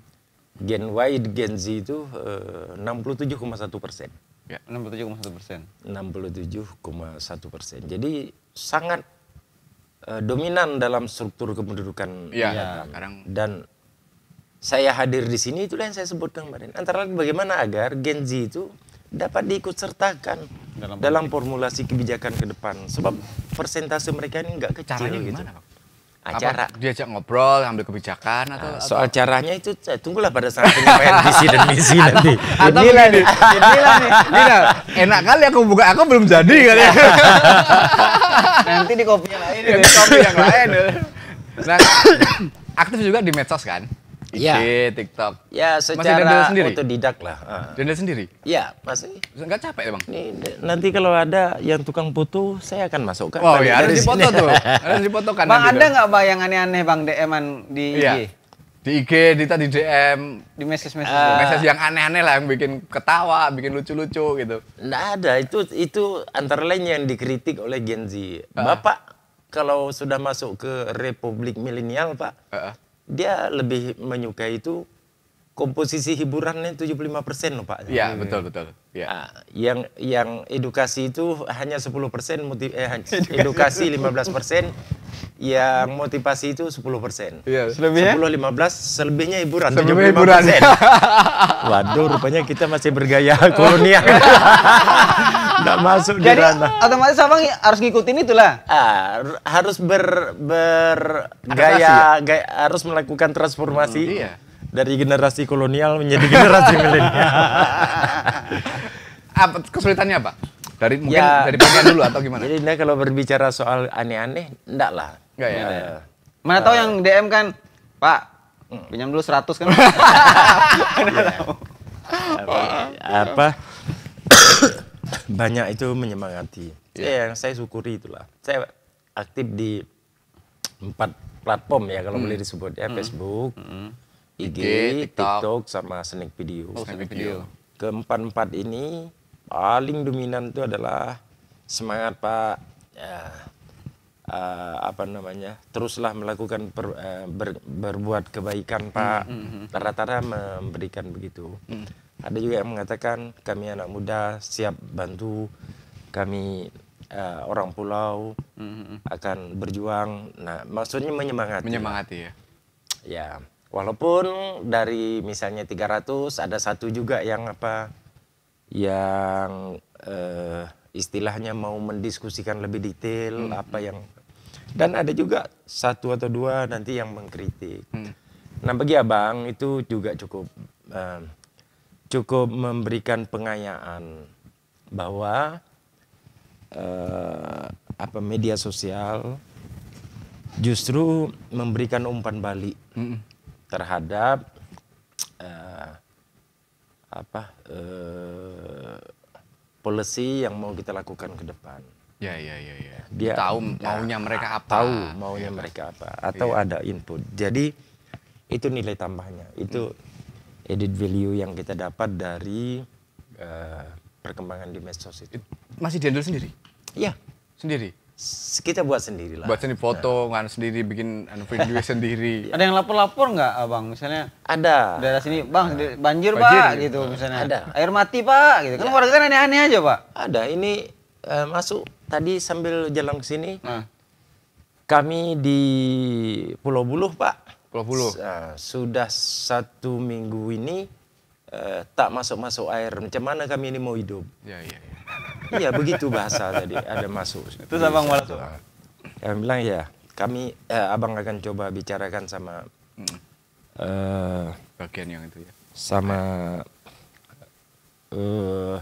Gen Y, Gen Z itu eh, uh, 67,1 persen. Ya, 67,1 persen. 67,1 persen. Jadi sangat uh, dominan dalam struktur kependudukan. Ya, ya. sekarang. Dan saya hadir di sini itulah yang saya sebutkan kemarin. Antara lain bagaimana agar Gen Z itu dapat diikut sertakan dalam, dalam formulasi kebijakan ke depan. Sebab persentase mereka ini nggak kecil Caranya gitu. Gimana, Acara. Ah, apa diajak ngobrol, ambil kebijakan atau, nah, soal atau... caranya itu tunggulah pada saat penyampaian visi dan misi nanti. Atau, inilah nih, inilah nih. Inilah, enak kali aku buka, aku belum jadi kali nanti di kopi yang lain, di kopi yang lain. Nah, aktif juga di medsos kan? IG, ya. Iya, TikTok. Ya, secara sendiri? didak lah. Uh. Ah. Denda sendiri? Iya, pasti. Enggak capek, Bang? Nih, nanti kalau ada yang tukang foto, saya akan masukkan. Oh, iya, harus dipoto tuh. harus dipoto kan. Bang, enggak nggak yang aneh-aneh Bang DM-an di IG? Ya. Di IG, di di DM, di message-message. Uh, message yang aneh-aneh lah, yang bikin ketawa, bikin lucu-lucu gitu. Enggak ada, itu itu antara lain yang dikritik oleh Gen Z. Uh. Bapak, kalau sudah masuk ke Republik Milenial, Pak, uh dia lebih menyukai itu komposisi hiburannya 75% loh Pak. Iya, hmm. betul betul. Ya. Nah, yang yang edukasi itu hanya 10% motiv eh, edukasi. edukasi 15%, yang motivasi itu 10%. Iya, selebihnya 10 15 selebihnya hiburan Selebihnya 75%. Hiburan. Waduh, rupanya kita masih bergaya kolonial. Tidak masuk Jadi, di ranah. otomatis Abang harus ngikutin itulah. Uh, harus ber ber ya? gaya, harus melakukan transformasi. Hmm, iya dari generasi kolonial menjadi generasi milenial. apa kesulitannya apa? Dari mungkin ya, dari bagian dulu atau gimana? Jadi nah, kalau berbicara soal aneh-aneh, enggak lah. Enggak ya. ya. Nah. Mana tahu yang nah. DM kan, Pak, hmm. pinjam dulu 100 kan. Iya. apa, apa banyak itu menyemangati. Yeah. Ya, iya. yang saya syukuri itulah. Saya aktif di empat platform ya kalau hmm. boleh disebut ya, hmm. Facebook, hmm. IG, TikTok, TikTok sama Snack Video. Oh, Video. Keempat-empat ini paling dominan itu adalah semangat Pak. Ya, uh, apa namanya? Teruslah melakukan per, uh, ber, berbuat kebaikan Pak. Hmm, hmm, hmm. Rata-rata mm -hmm. memberikan begitu. Mm. Ada juga yang mengatakan kami anak muda siap bantu kami uh, orang pulau mm -hmm. akan berjuang. Nah, maksudnya menyemangati. Menyemangati ya. Ya. Walaupun dari misalnya 300 ada satu juga yang apa yang uh, istilahnya mau mendiskusikan lebih detail hmm. apa yang dan ada juga satu atau dua nanti yang mengkritik. Hmm. Nah bagi abang itu juga cukup uh, cukup memberikan pengayaan bahwa uh, apa media sosial justru memberikan umpan balik. Hmm terhadap uh, apa uh, policy yang mau kita lakukan ke depan. Ya, ya, ya, ya. Dia tahu ya, maunya mereka ah, apa. Tahu maunya ya, mereka apa iya. atau ya. ada input. Jadi itu nilai tambahnya. Itu hmm. edit value yang kita dapat dari uh, perkembangan di medsos itu. Masih dihandle sendiri? Iya. Sendiri? kita buat sendiri lah. Buat sendiri foto, nah. ngan sendiri, bikin anu, video sendiri. Ada yang lapor-lapor nggak, abang? Misalnya ada. Daerah sini, bang banjir, banjir pak, gitu, gitu misalnya. Ada. Air mati pak, gitu. Kan ya. warga kan aneh-aneh aja pak. Ada. Ini uh, masuk tadi sambil jalan ke sini, nah. kami di Pulau Buluh pak. Pulau Buluh. Uh, sudah satu minggu ini uh, tak masuk-masuk air. Macam mana kami ini mau hidup? Ya, ya, ya iya begitu bahasa tadi ada masuk. itu abang malah iya, Yang bilang ya kami eh, abang akan coba bicarakan sama hmm. uh, bagian yang itu ya. Sama uh, eh,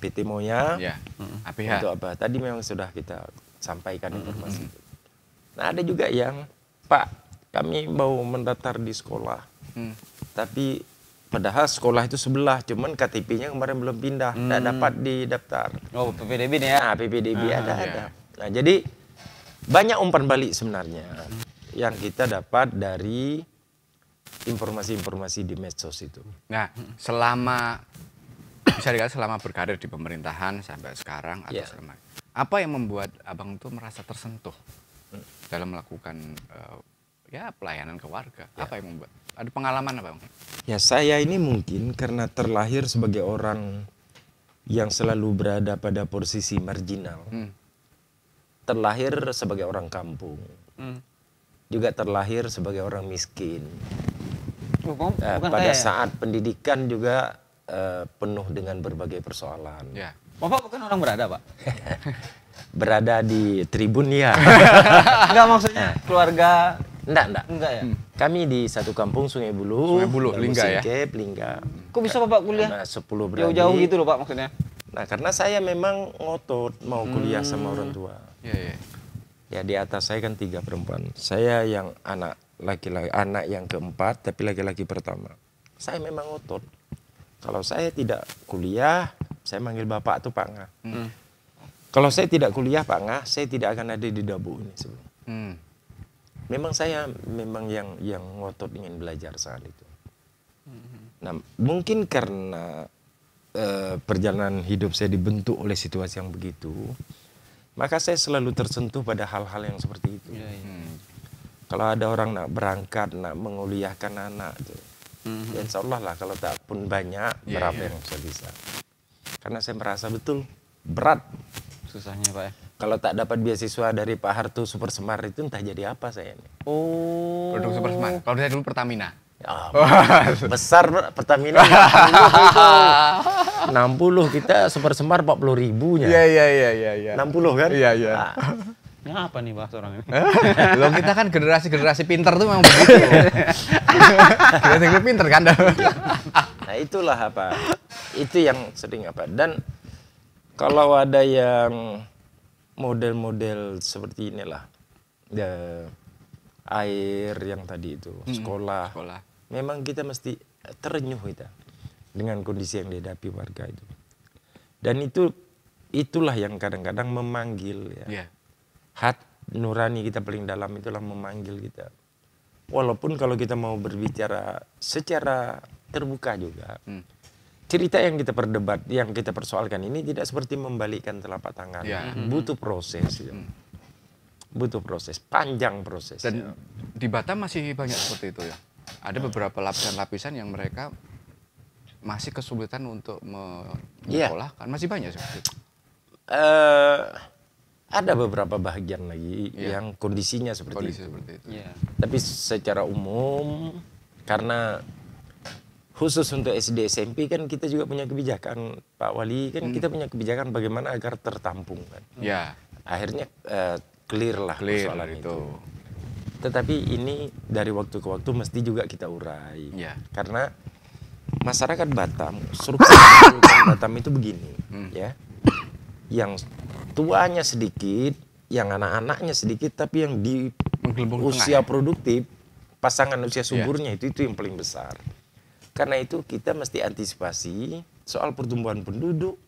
PT Moya. Ya. Hmm. Untuk apa? Tadi memang sudah kita sampaikan informasi itu. Nah ada juga yang Pak kami mau mendaftar di sekolah, hmm. tapi Padahal sekolah itu sebelah, cuman KTP-nya kemarin belum pindah, tidak hmm. dapat didaftar. Oh, PPDB nih ya? Nah, PPDB ah, ada, ya. ada. Nah, jadi banyak umpan balik sebenarnya yang kita dapat dari informasi-informasi di medsos itu. Nah, selama bisa dikatakan selama berkarir di pemerintahan sampai sekarang atau yeah. selama apa yang membuat abang itu merasa tersentuh hmm. dalam melakukan uh, ya pelayanan ke warga? Yeah. Apa yang membuat? Ada pengalaman apa, Bang? Ya, saya ini mungkin karena terlahir sebagai orang yang selalu berada pada posisi marginal. Hmm. Terlahir sebagai orang kampung. Hmm. Juga terlahir sebagai orang miskin. Bukan, oh, eh, bukan pada ya? saat pendidikan juga eh, penuh dengan berbagai persoalan. Ya. Bapak bukan orang berada, Pak. berada di tribun ya. Enggak maksudnya eh. keluarga Enggak, enggak. Enggak ya? Hmm. Kami di satu kampung Sungai Bulu. Sungai Bulu, Lingga ya? Lingga. Kok bisa Bapak kuliah? Nah, 10 berani. Jauh-jauh gitu loh Pak maksudnya? Nah, karena saya memang ngotot mau kuliah hmm. sama orang tua. Iya, iya. Ya di atas saya kan tiga perempuan. Saya yang anak laki-laki, anak yang keempat tapi laki-laki pertama. Saya memang ngotot. Kalau saya tidak kuliah, saya manggil bapak tuh Pak Ngah. Hmm. Kalau saya tidak kuliah Pak Ngah, saya tidak akan ada di Dabu ini sebelum. Hmm memang saya memang yang yang ngotot ingin belajar saat itu. Mm-hmm. Nah, mungkin karena eh, perjalanan hidup saya dibentuk oleh situasi yang begitu, maka saya selalu tersentuh pada hal-hal yang seperti itu. Ya, ya. Kalau ada orang nak berangkat, nak menguliahkan anak, tuh. Mm-hmm. Insya Allah lah kalau tak pun banyak yeah, berapa yeah. yang saya bisa. Karena saya merasa betul berat susahnya pak. Ya? kalau tak dapat beasiswa dari Pak Harto Super Semar itu entah jadi apa saya ini. Oh. Produk Super Semar. Kalau saya dulu Pertamina. Oh, besar Pertamina 60, 60 gitu. kita Super Semar 40 ribunya. Iya iya iya iya 60 iya. kan? Iya iya. Nah. apa nih bahas orang ini? Loh kita kan generasi-generasi pinter tuh memang begitu. generasi pinter kan. nah itulah apa. Itu yang sering apa. Dan kalau ada yang model-model seperti inilah ya, air yang tadi itu hmm, sekolah. sekolah memang kita mesti terenyuh kita dengan kondisi yang dihadapi warga itu dan itu itulah yang kadang-kadang memanggil ya yeah. hat nurani kita paling dalam itulah memanggil kita walaupun kalau kita mau berbicara secara terbuka juga hmm cerita yang kita perdebat, yang kita persoalkan ini tidak seperti membalikkan telapak tangan. Ya. Hmm. Hmm. Butuh proses. Ya. Hmm. Butuh proses, panjang proses. Dan ya. di Batam masih banyak seperti itu ya. Ada beberapa lapisan-lapisan yang mereka masih kesulitan untuk iya. menyekolahkan. Ya. Masih banyak seperti itu. Uh, ada beberapa bagian lagi ya. yang kondisinya seperti Kondisi itu. Seperti itu. Ya. Tapi secara umum karena khusus untuk SD SMP kan kita juga punya kebijakan Pak Wali kan hmm. kita punya kebijakan bagaimana agar tertampung kan. Hmm. Ya. Akhirnya uh, clear lah clear persoalan itu. itu. Tetapi ini dari waktu ke waktu mesti juga kita urai. Ya. Karena masyarakat Batam, struktur Batam itu begini, hmm. ya. Yang tuanya sedikit, yang anak-anaknya sedikit tapi yang di usia ya? produktif pasangan usia suburnya ya. itu itu yang paling besar. Karena itu kita mesti antisipasi soal pertumbuhan penduduk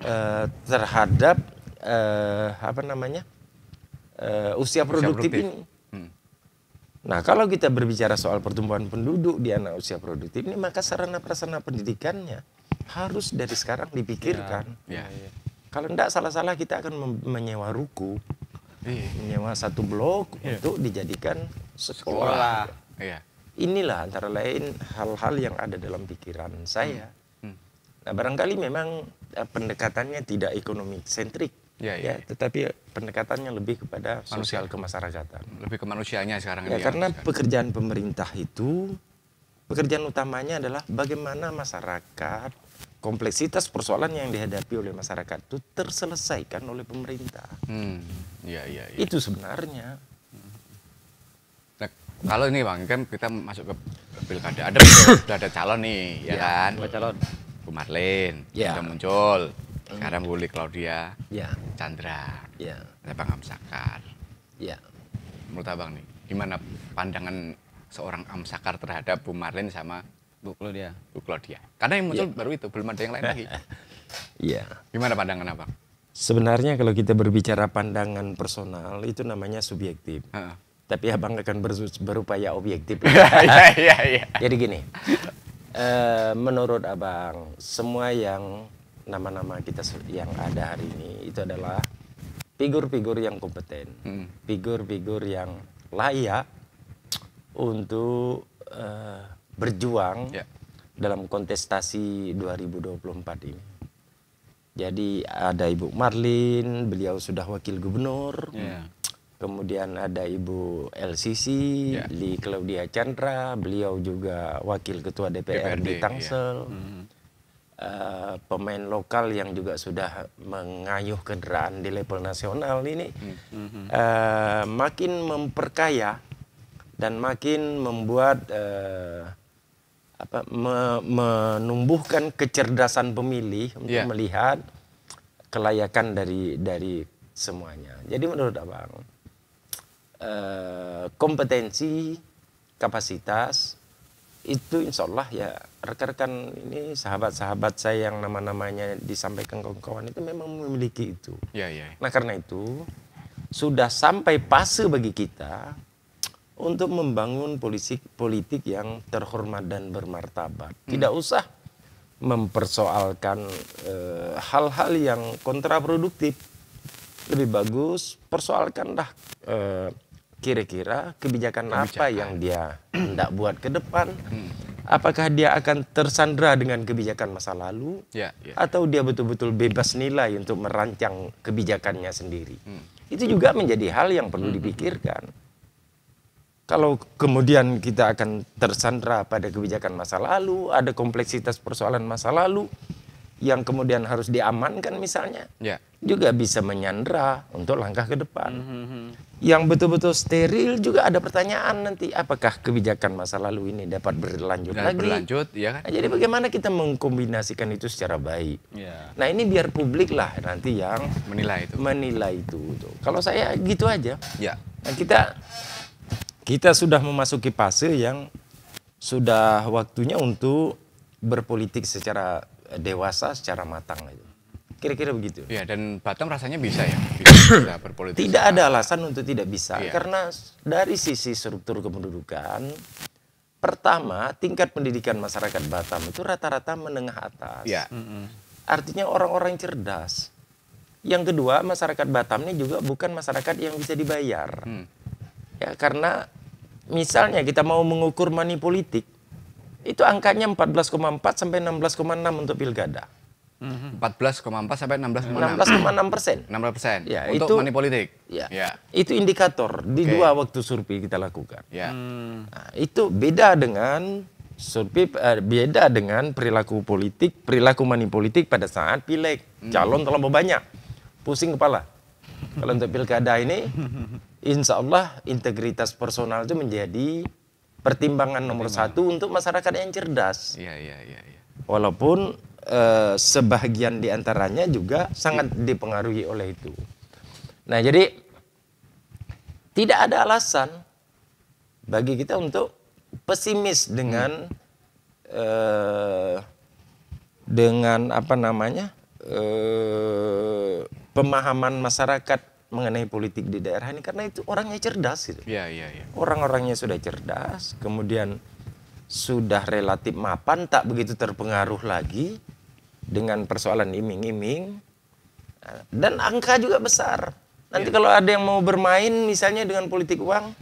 eh, terhadap eh, apa namanya eh, usia, produktif ini. Hmm. Nah kalau kita berbicara soal pertumbuhan penduduk di anak usia produktif ini maka sarana prasarana pendidikannya harus dari sekarang dipikirkan. Ya, ya, ya. Kalau tidak salah-salah kita akan menyewa ruku, ya. menyewa satu blok ya. untuk dijadikan sekolah. sekolah. Ya. Inilah antara lain hal-hal yang ada dalam pikiran saya. Hmm. Hmm. Nah, barangkali memang uh, pendekatannya tidak ekonomi sentrik. Ya, ya, ya, ya, tetapi pendekatannya lebih kepada Manusia. sosial kemasyarakatan. Lebih ke manusianya sekarang. Ya, ya karena sekarang. pekerjaan pemerintah itu, pekerjaan utamanya adalah bagaimana masyarakat, kompleksitas persoalan yang dihadapi oleh masyarakat itu terselesaikan oleh pemerintah. Hmm, ya, ya, ya. Itu sebenarnya. Kalau ini Bang, kan kita masuk ke pilkada. Ada sudah ada calon nih, ya, ya kan? Ada calon. Bu Marlin ya. sudah muncul. Hmm. Sekarang Bu Claudia, ya. Chandra, ya. ada Bang Amsakar. Ya. Menurut Abang nih, gimana pandangan seorang Amsakar terhadap Bu Marlin sama Bu Claudia? Bu Claudia. Karena yang muncul ya. baru itu, belum ada yang lain lagi. Iya. Gimana pandangan Abang? Sebenarnya kalau kita berbicara pandangan personal itu namanya subjektif. Ha -ha tapi abang akan berupaya objektif. Iya, iya, iya, Jadi gini, uh, menurut abang semua yang nama-nama kita yang ada hari ini itu adalah figur-figur yang kompeten, hmm. figur-figur hmm. yang layak untuk uh, berjuang yeah. dalam kontestasi 2024 ini. Jadi ada Ibu Marlin, beliau sudah wakil gubernur. Yeah kemudian ada Ibu LCC, yeah. Li Claudia Chandra, beliau juga wakil ketua DPR di ya. Tangsel. Yeah. Mm. Uh, eh, pemain lokal yang juga sudah mengayuh kendaraan di level nasional ini uh, makin memperkaya dan makin membuat uh, apa me, menumbuhkan kecerdasan pemilih untuk yeah. melihat kelayakan dari dari semuanya. Jadi menurut abang Eh, kompetensi, kapasitas itu insya Allah ya rekan-rekan ini sahabat-sahabat saya yang nama-namanya disampaikan kawan-kawan itu memang memiliki itu. Ya, ya. Nah karena itu sudah sampai fase bagi kita untuk membangun politik politik yang terhormat dan bermartabat. Hmm. Tidak usah mempersoalkan eh, hal-hal e, yang kontraproduktif. Lebih bagus persoalkanlah. E, kira-kira kebijakan Kebijakan. apa yang dia hendak buat ke depan? Hmm. Apakah dia akan tersandra dengan kebijakan masa lalu? Ya, ya. Atau dia betul-betul bebas nilai untuk merancang kebijakannya sendiri? Hmm. Itu juga menjadi hal yang perlu hmm. dipikirkan. Kalau kemudian kita akan tersandra pada kebijakan masa lalu, ada kompleksitas persoalan masa lalu, yang kemudian harus diamankan misalnya ya. juga bisa menyandra untuk langkah ke depan. Mm-hmm. Yang betul-betul steril juga ada pertanyaan nanti apakah kebijakan masa lalu ini dapat berlanjut Dan lagi? Berlanjut, ya kan? Nah, jadi bagaimana kita mengkombinasikan itu secara baik? Ya. Nah ini biar publik lah nanti yang menilai itu. Menilai itu. Tuh. Gitu. Kalau saya gitu aja. Ya. Nah, kita kita sudah memasuki fase yang sudah waktunya untuk berpolitik secara dewasa secara matang itu. Kira-kira begitu. Ya, dan Batam rasanya bisa ya bisa berpolitik. Tidak ada alasan untuk tidak bisa ya. karena dari sisi struktur kependudukan pertama tingkat pendidikan masyarakat Batam itu rata-rata menengah atas. Ya. Artinya orang-orang cerdas. Yang kedua, masyarakat Batam ini juga bukan masyarakat yang bisa dibayar. Hmm. Ya, karena misalnya kita mau mengukur money politik, itu angkanya 14,4 sampai 16,6 untuk pilkada. 14,4 mm-hmm. sampai 16,6 16,6 persen 16 persen ya, untuk itu, money politik ya, ya. itu indikator di okay. dua waktu survei kita lakukan ya. Hmm. nah, itu beda dengan survei uh, beda dengan perilaku politik perilaku money politik pada saat pileg hmm. calon terlalu banyak pusing kepala kalau untuk pilkada ini insya Allah integritas personal itu menjadi pertimbangan nomor satu untuk masyarakat yang cerdas. Iya, iya, iya. Ya. Walaupun eh, sebagian diantaranya juga sangat dipengaruhi oleh itu. Nah, jadi tidak ada alasan bagi kita untuk pesimis dengan eh, dengan apa namanya eh, pemahaman masyarakat mengenai politik di daerah ini karena itu orangnya cerdas gitu. Iya, iya, iya. Orang-orangnya sudah cerdas, kemudian sudah relatif mapan, tak begitu terpengaruh lagi dengan persoalan iming-iming dan angka juga besar. Nanti ya. kalau ada yang mau bermain misalnya dengan politik uang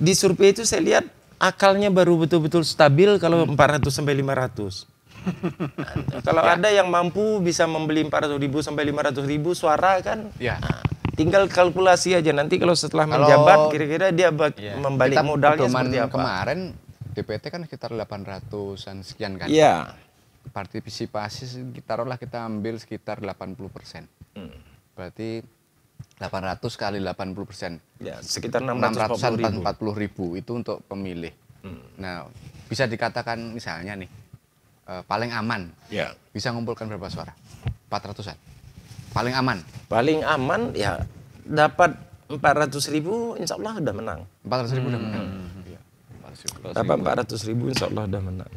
di survei itu saya lihat akalnya baru betul-betul stabil kalau 400 sampai 500. kalau ya. ada yang mampu bisa membeli 400 ribu sampai 500 ribu suara kan ya. Nah, Tinggal kalkulasi aja nanti kalau setelah kalau, menjabat kira-kira dia iya. membalik Kita modalnya seperti apa. Kemarin DPT kan sekitar 800-an sekian kan. Iya. Partisipasi lah kita ambil sekitar 80 persen. Hmm. Berarti 800 kali 80 persen. Ya, sekitar 640 ribu. puluh ribu itu untuk pemilih. Hmm. Nah, bisa dikatakan misalnya nih, uh, paling aman. Ya. Bisa ngumpulkan berapa suara? 400-an. Paling aman? Paling aman ya dapat 400 ribu insya Allah udah menang. 400 ribu hmm. menang? hmm. Iya. Dapat 400 ribu insya Allah udah menang.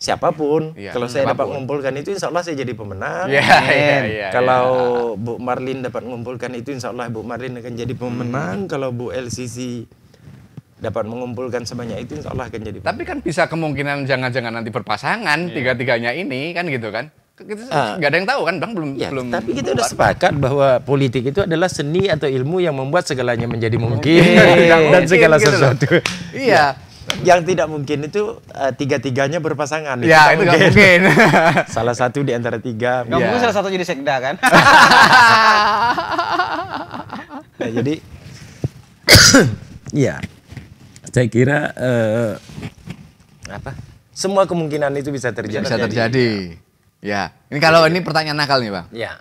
Siapapun, ya, kalau saya dapat mengumpulkan itu insya Allah saya jadi pemenang. Ya, ya, ya, kalau ya. Bu Marlin dapat mengumpulkan itu insya Allah Bu Marlin akan jadi pemenang. Hmm. Kalau Bu LCC dapat mengumpulkan sebanyak itu insya Allah akan jadi. Tapi kan bisa kemungkinan jangan-jangan nanti berpasangan ya. tiga-tiganya ini kan gitu kan? Gitu, ah. nggak uh, ada yang tahu kan bang belum ya, belum tapi kita udah sepakat bahwa politik itu adalah seni atau ilmu yang membuat segalanya menjadi mungkin, mungkin dan segala gitu sesuatu loh. iya ya. yang tidak mungkin itu uh, tiga-tiganya berpasangan. Ya, itu, mungkin. mungkin. salah satu di antara tiga. nggak ya. mungkin salah satu jadi sekda kan? nah, jadi, ya, saya kira uh, apa? Semua kemungkinan itu bisa terjadi. Bisa terjadi. Ya. Ya, ini kalau iya. ini pertanyaan nakal nih bang. Ya.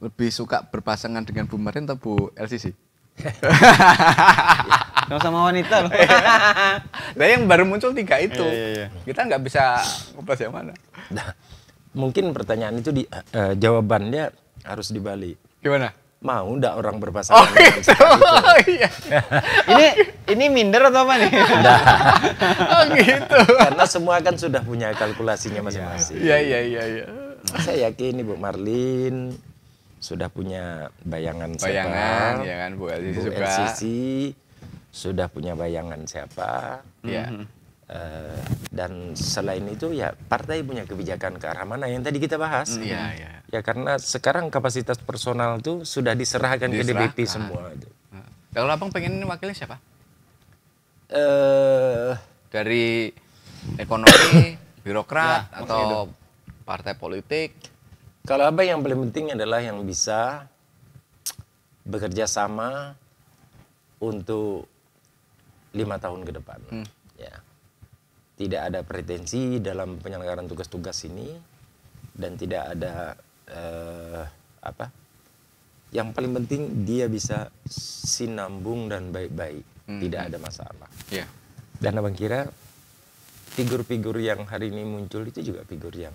Lebih suka berpasangan dengan Bu Marin atau Bu LCC? Iya. Sama-sama wanita loh. Iya. nah yang baru muncul tiga itu, kita nggak bisa ngobrol yang mana. Nah, mungkin pertanyaan itu di, uh, eh, eh, jawabannya harus dibalik. Gimana? mau ndak orang berpasangan? Oh, iya. gitu. Oh, iya. ini ini minder atau apa nih? Enggak. oh, gitu. Karena semua kan sudah punya kalkulasinya masing-masing. Iya, iya, iya, iya. Nah, saya yakin Ibu Marlin sudah punya bayangan, siapa. Bayangan, ya kan Bu Bu sudah punya bayangan siapa. Iya. Mhm. Eh, dan selain itu ya partai punya kebijakan ke arah mana yang tadi kita bahas. Mm, iya, ya. Ya karena sekarang kapasitas personal itu sudah diserahkan, diserahkan. ke DPP semua. Nah. Kalau abang pengen wakilnya siapa? Uh, Dari ekonomi, birokrat ya, atau itu. partai politik? Kalau abang yang paling penting adalah yang bisa bekerja sama untuk lima tahun ke depan. Hmm tidak ada pretensi dalam penyelenggaraan tugas-tugas ini dan tidak ada eh, apa yang paling penting dia bisa sinambung dan baik-baik hmm. tidak ada masalah yeah. dan abang kira figur-figur yang hari ini muncul itu juga figur yang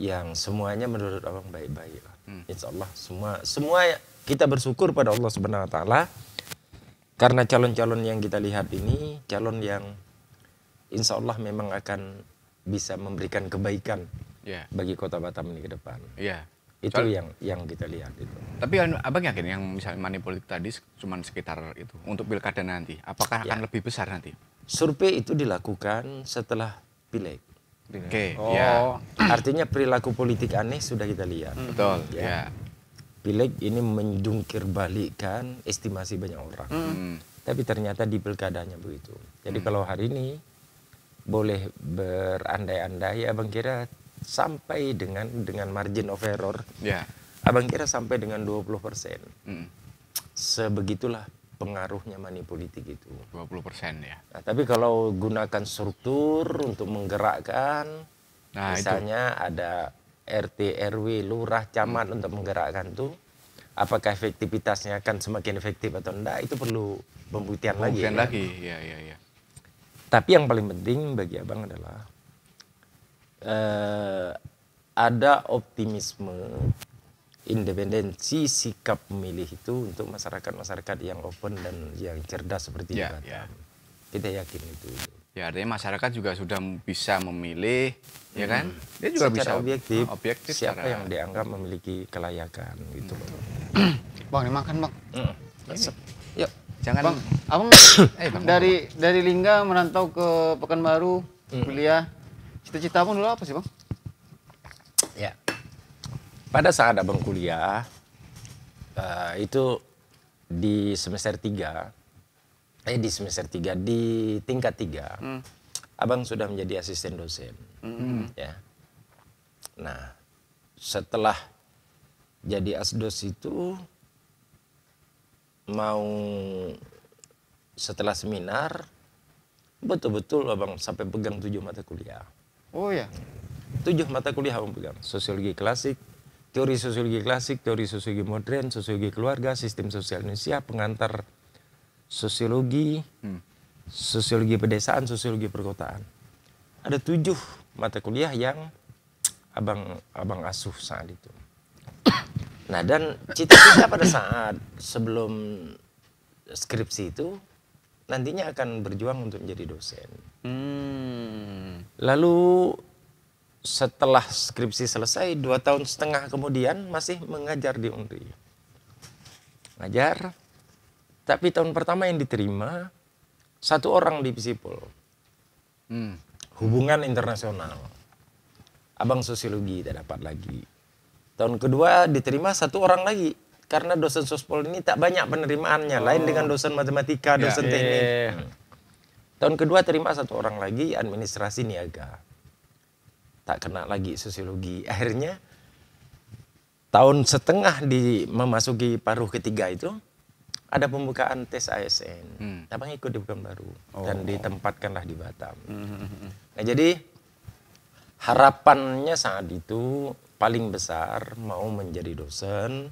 yang semuanya menurut abang baik-baik lah mm. insya Allah semua semua ya, kita bersyukur pada Allah subhanahu wa taala karena calon-calon yang kita lihat ini calon yang insya Allah memang akan bisa memberikan kebaikan yeah. bagi kota Batam ini ke depan. Yeah. Itu Soal, yang yang kita lihat itu. Tapi abang yakin yang misalnya money politik tadi cuma sekitar itu untuk pilkada nanti, apakah yeah. akan lebih besar nanti? Survei itu dilakukan setelah pileg. Oke. Okay, oh, yeah. artinya perilaku politik aneh sudah kita lihat. Hmm. Betul. Ya. Yeah. Pileg ini menjungkir balikkan estimasi banyak orang. Mm. Tapi ternyata di pilkadanya begitu. Jadi mm. kalau hari ini boleh berandai-andai abang kira sampai dengan dengan margin of error yeah. abang kira sampai dengan 20 persen hmm. sebegitulah pengaruhnya money politik itu 20 persen ya nah, tapi kalau gunakan struktur untuk menggerakkan nah, misalnya itu. ada RT RW lurah camat mm. untuk menggerakkan itu, apakah efektivitasnya akan semakin efektif atau tidak? itu perlu pembuktian, lagi. Pembuktian lagi, ya ya ya. Tapi yang paling penting bagi abang adalah uh, ada optimisme independensi sikap memilih itu untuk masyarakat-masyarakat yang open dan yang cerdas seperti yeah, di Yeah. Kita yakin itu. Ya artinya masyarakat juga sudah bisa memilih, hmm. ya kan? Hmm. Dia juga secara bisa objektif. objektif siapa secara... yang dianggap memiliki kelayakan gitu. Hmm. bang, dimakan bang. Hmm. Yuk. Jangan Bang, abang eh, bang, dari bang. dari Lingga merantau ke Pekanbaru hmm. kuliah. Cita-cita abang dulu apa sih, Bang? Ya. Pada saat abang kuliah uh, itu di semester tiga eh di semester tiga di tingkat tiga hmm. abang sudah menjadi asisten dosen. Hmm. Ya. Nah, setelah jadi asdos itu mau setelah seminar betul-betul abang sampai pegang tujuh mata kuliah. Oh ya. Tujuh mata kuliah abang pegang. Sosiologi klasik, teori sosiologi klasik, teori sosiologi modern, sosiologi keluarga, sistem sosial Indonesia, pengantar sosiologi, hmm. sosiologi pedesaan, sosiologi perkotaan. Ada tujuh mata kuliah yang abang abang asuh saat itu. Nah dan cita-cita pada saat sebelum skripsi itu nantinya akan berjuang untuk menjadi dosen. Hmm. Lalu setelah skripsi selesai dua tahun setengah kemudian masih mengajar di Unri. Ngajar, tapi tahun pertama yang diterima satu orang di Visipol. Hmm. Hubungan internasional. Abang sosiologi tidak dapat lagi Tahun kedua diterima satu orang lagi karena dosen sospol ini tak banyak penerimaannya, oh. lain dengan oh. dosen matematika, ya, dosen yeah. teknik. Yeah. Ya, ya. hmm. Tahun kedua terima satu orang lagi administrasi niaga. Tak kena lagi sosiologi. Akhirnya tahun setengah di memasuki paruh ketiga itu ada pembukaan tes ASN. Hmm. Abang ikut di bukan baru oh. dan ditempatkanlah di Batam. Hmm, hmm, hmm. Nah, jadi harapannya saat itu paling besar mau menjadi dosen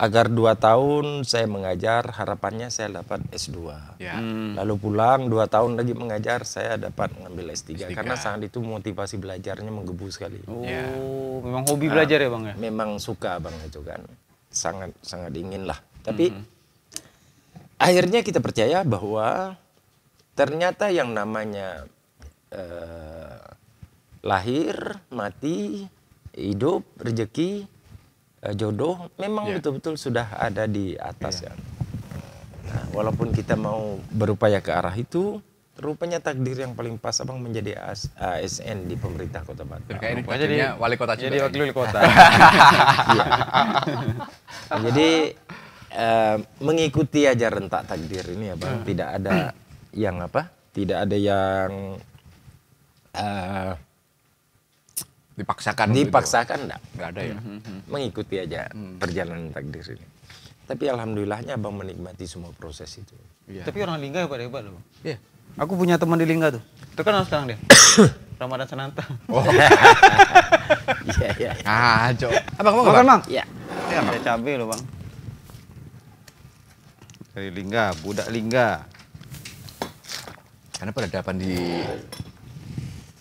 agar dua tahun saya mengajar harapannya saya dapat S2 ya. Hmm. lalu pulang dua tahun lagi mengajar saya dapat ngambil S3, S3. karena saat itu motivasi belajarnya menggebu sekali oh ya. memang hobi nah, belajar ya bang ya memang suka bang itu kan sangat sangat ingin lah tapi hmm. akhirnya kita percaya bahwa ternyata yang namanya eh, lahir mati hidup, rezeki, eh, jodoh memang betul iya. betul-betul sudah ada di atas yeah. kan. Ya. Nah, walaupun kita mau berupaya ke arah itu, rupanya takdir yang paling pas abang menjadi ASN di pemerintah kota Batam. jadi wali kota Jadi wakil wali kota. Iya. jadi eh, mengikuti aja rentak takdir ini ya bang. Iya. Tidak ada yang apa? Tidak ada yang uh, dipaksakan gitu. dipaksakan enggak enggak ada ya hmm, hmm, hmm. mengikuti aja hmm. perjalanan takdir ini tapi alhamdulillahnya abang menikmati semua proses itu ya. tapi orang lingga hebat hebat loh iya aku punya teman di lingga tuh itu kan harus sekarang dia Ramadan sananta Oh. Iya, iya. Ah, Cok. Abang mau makan, Bang? Iya. Ya, ada cabai loh, Bang. Dari Lingga, budak Lingga. Karena peradaban di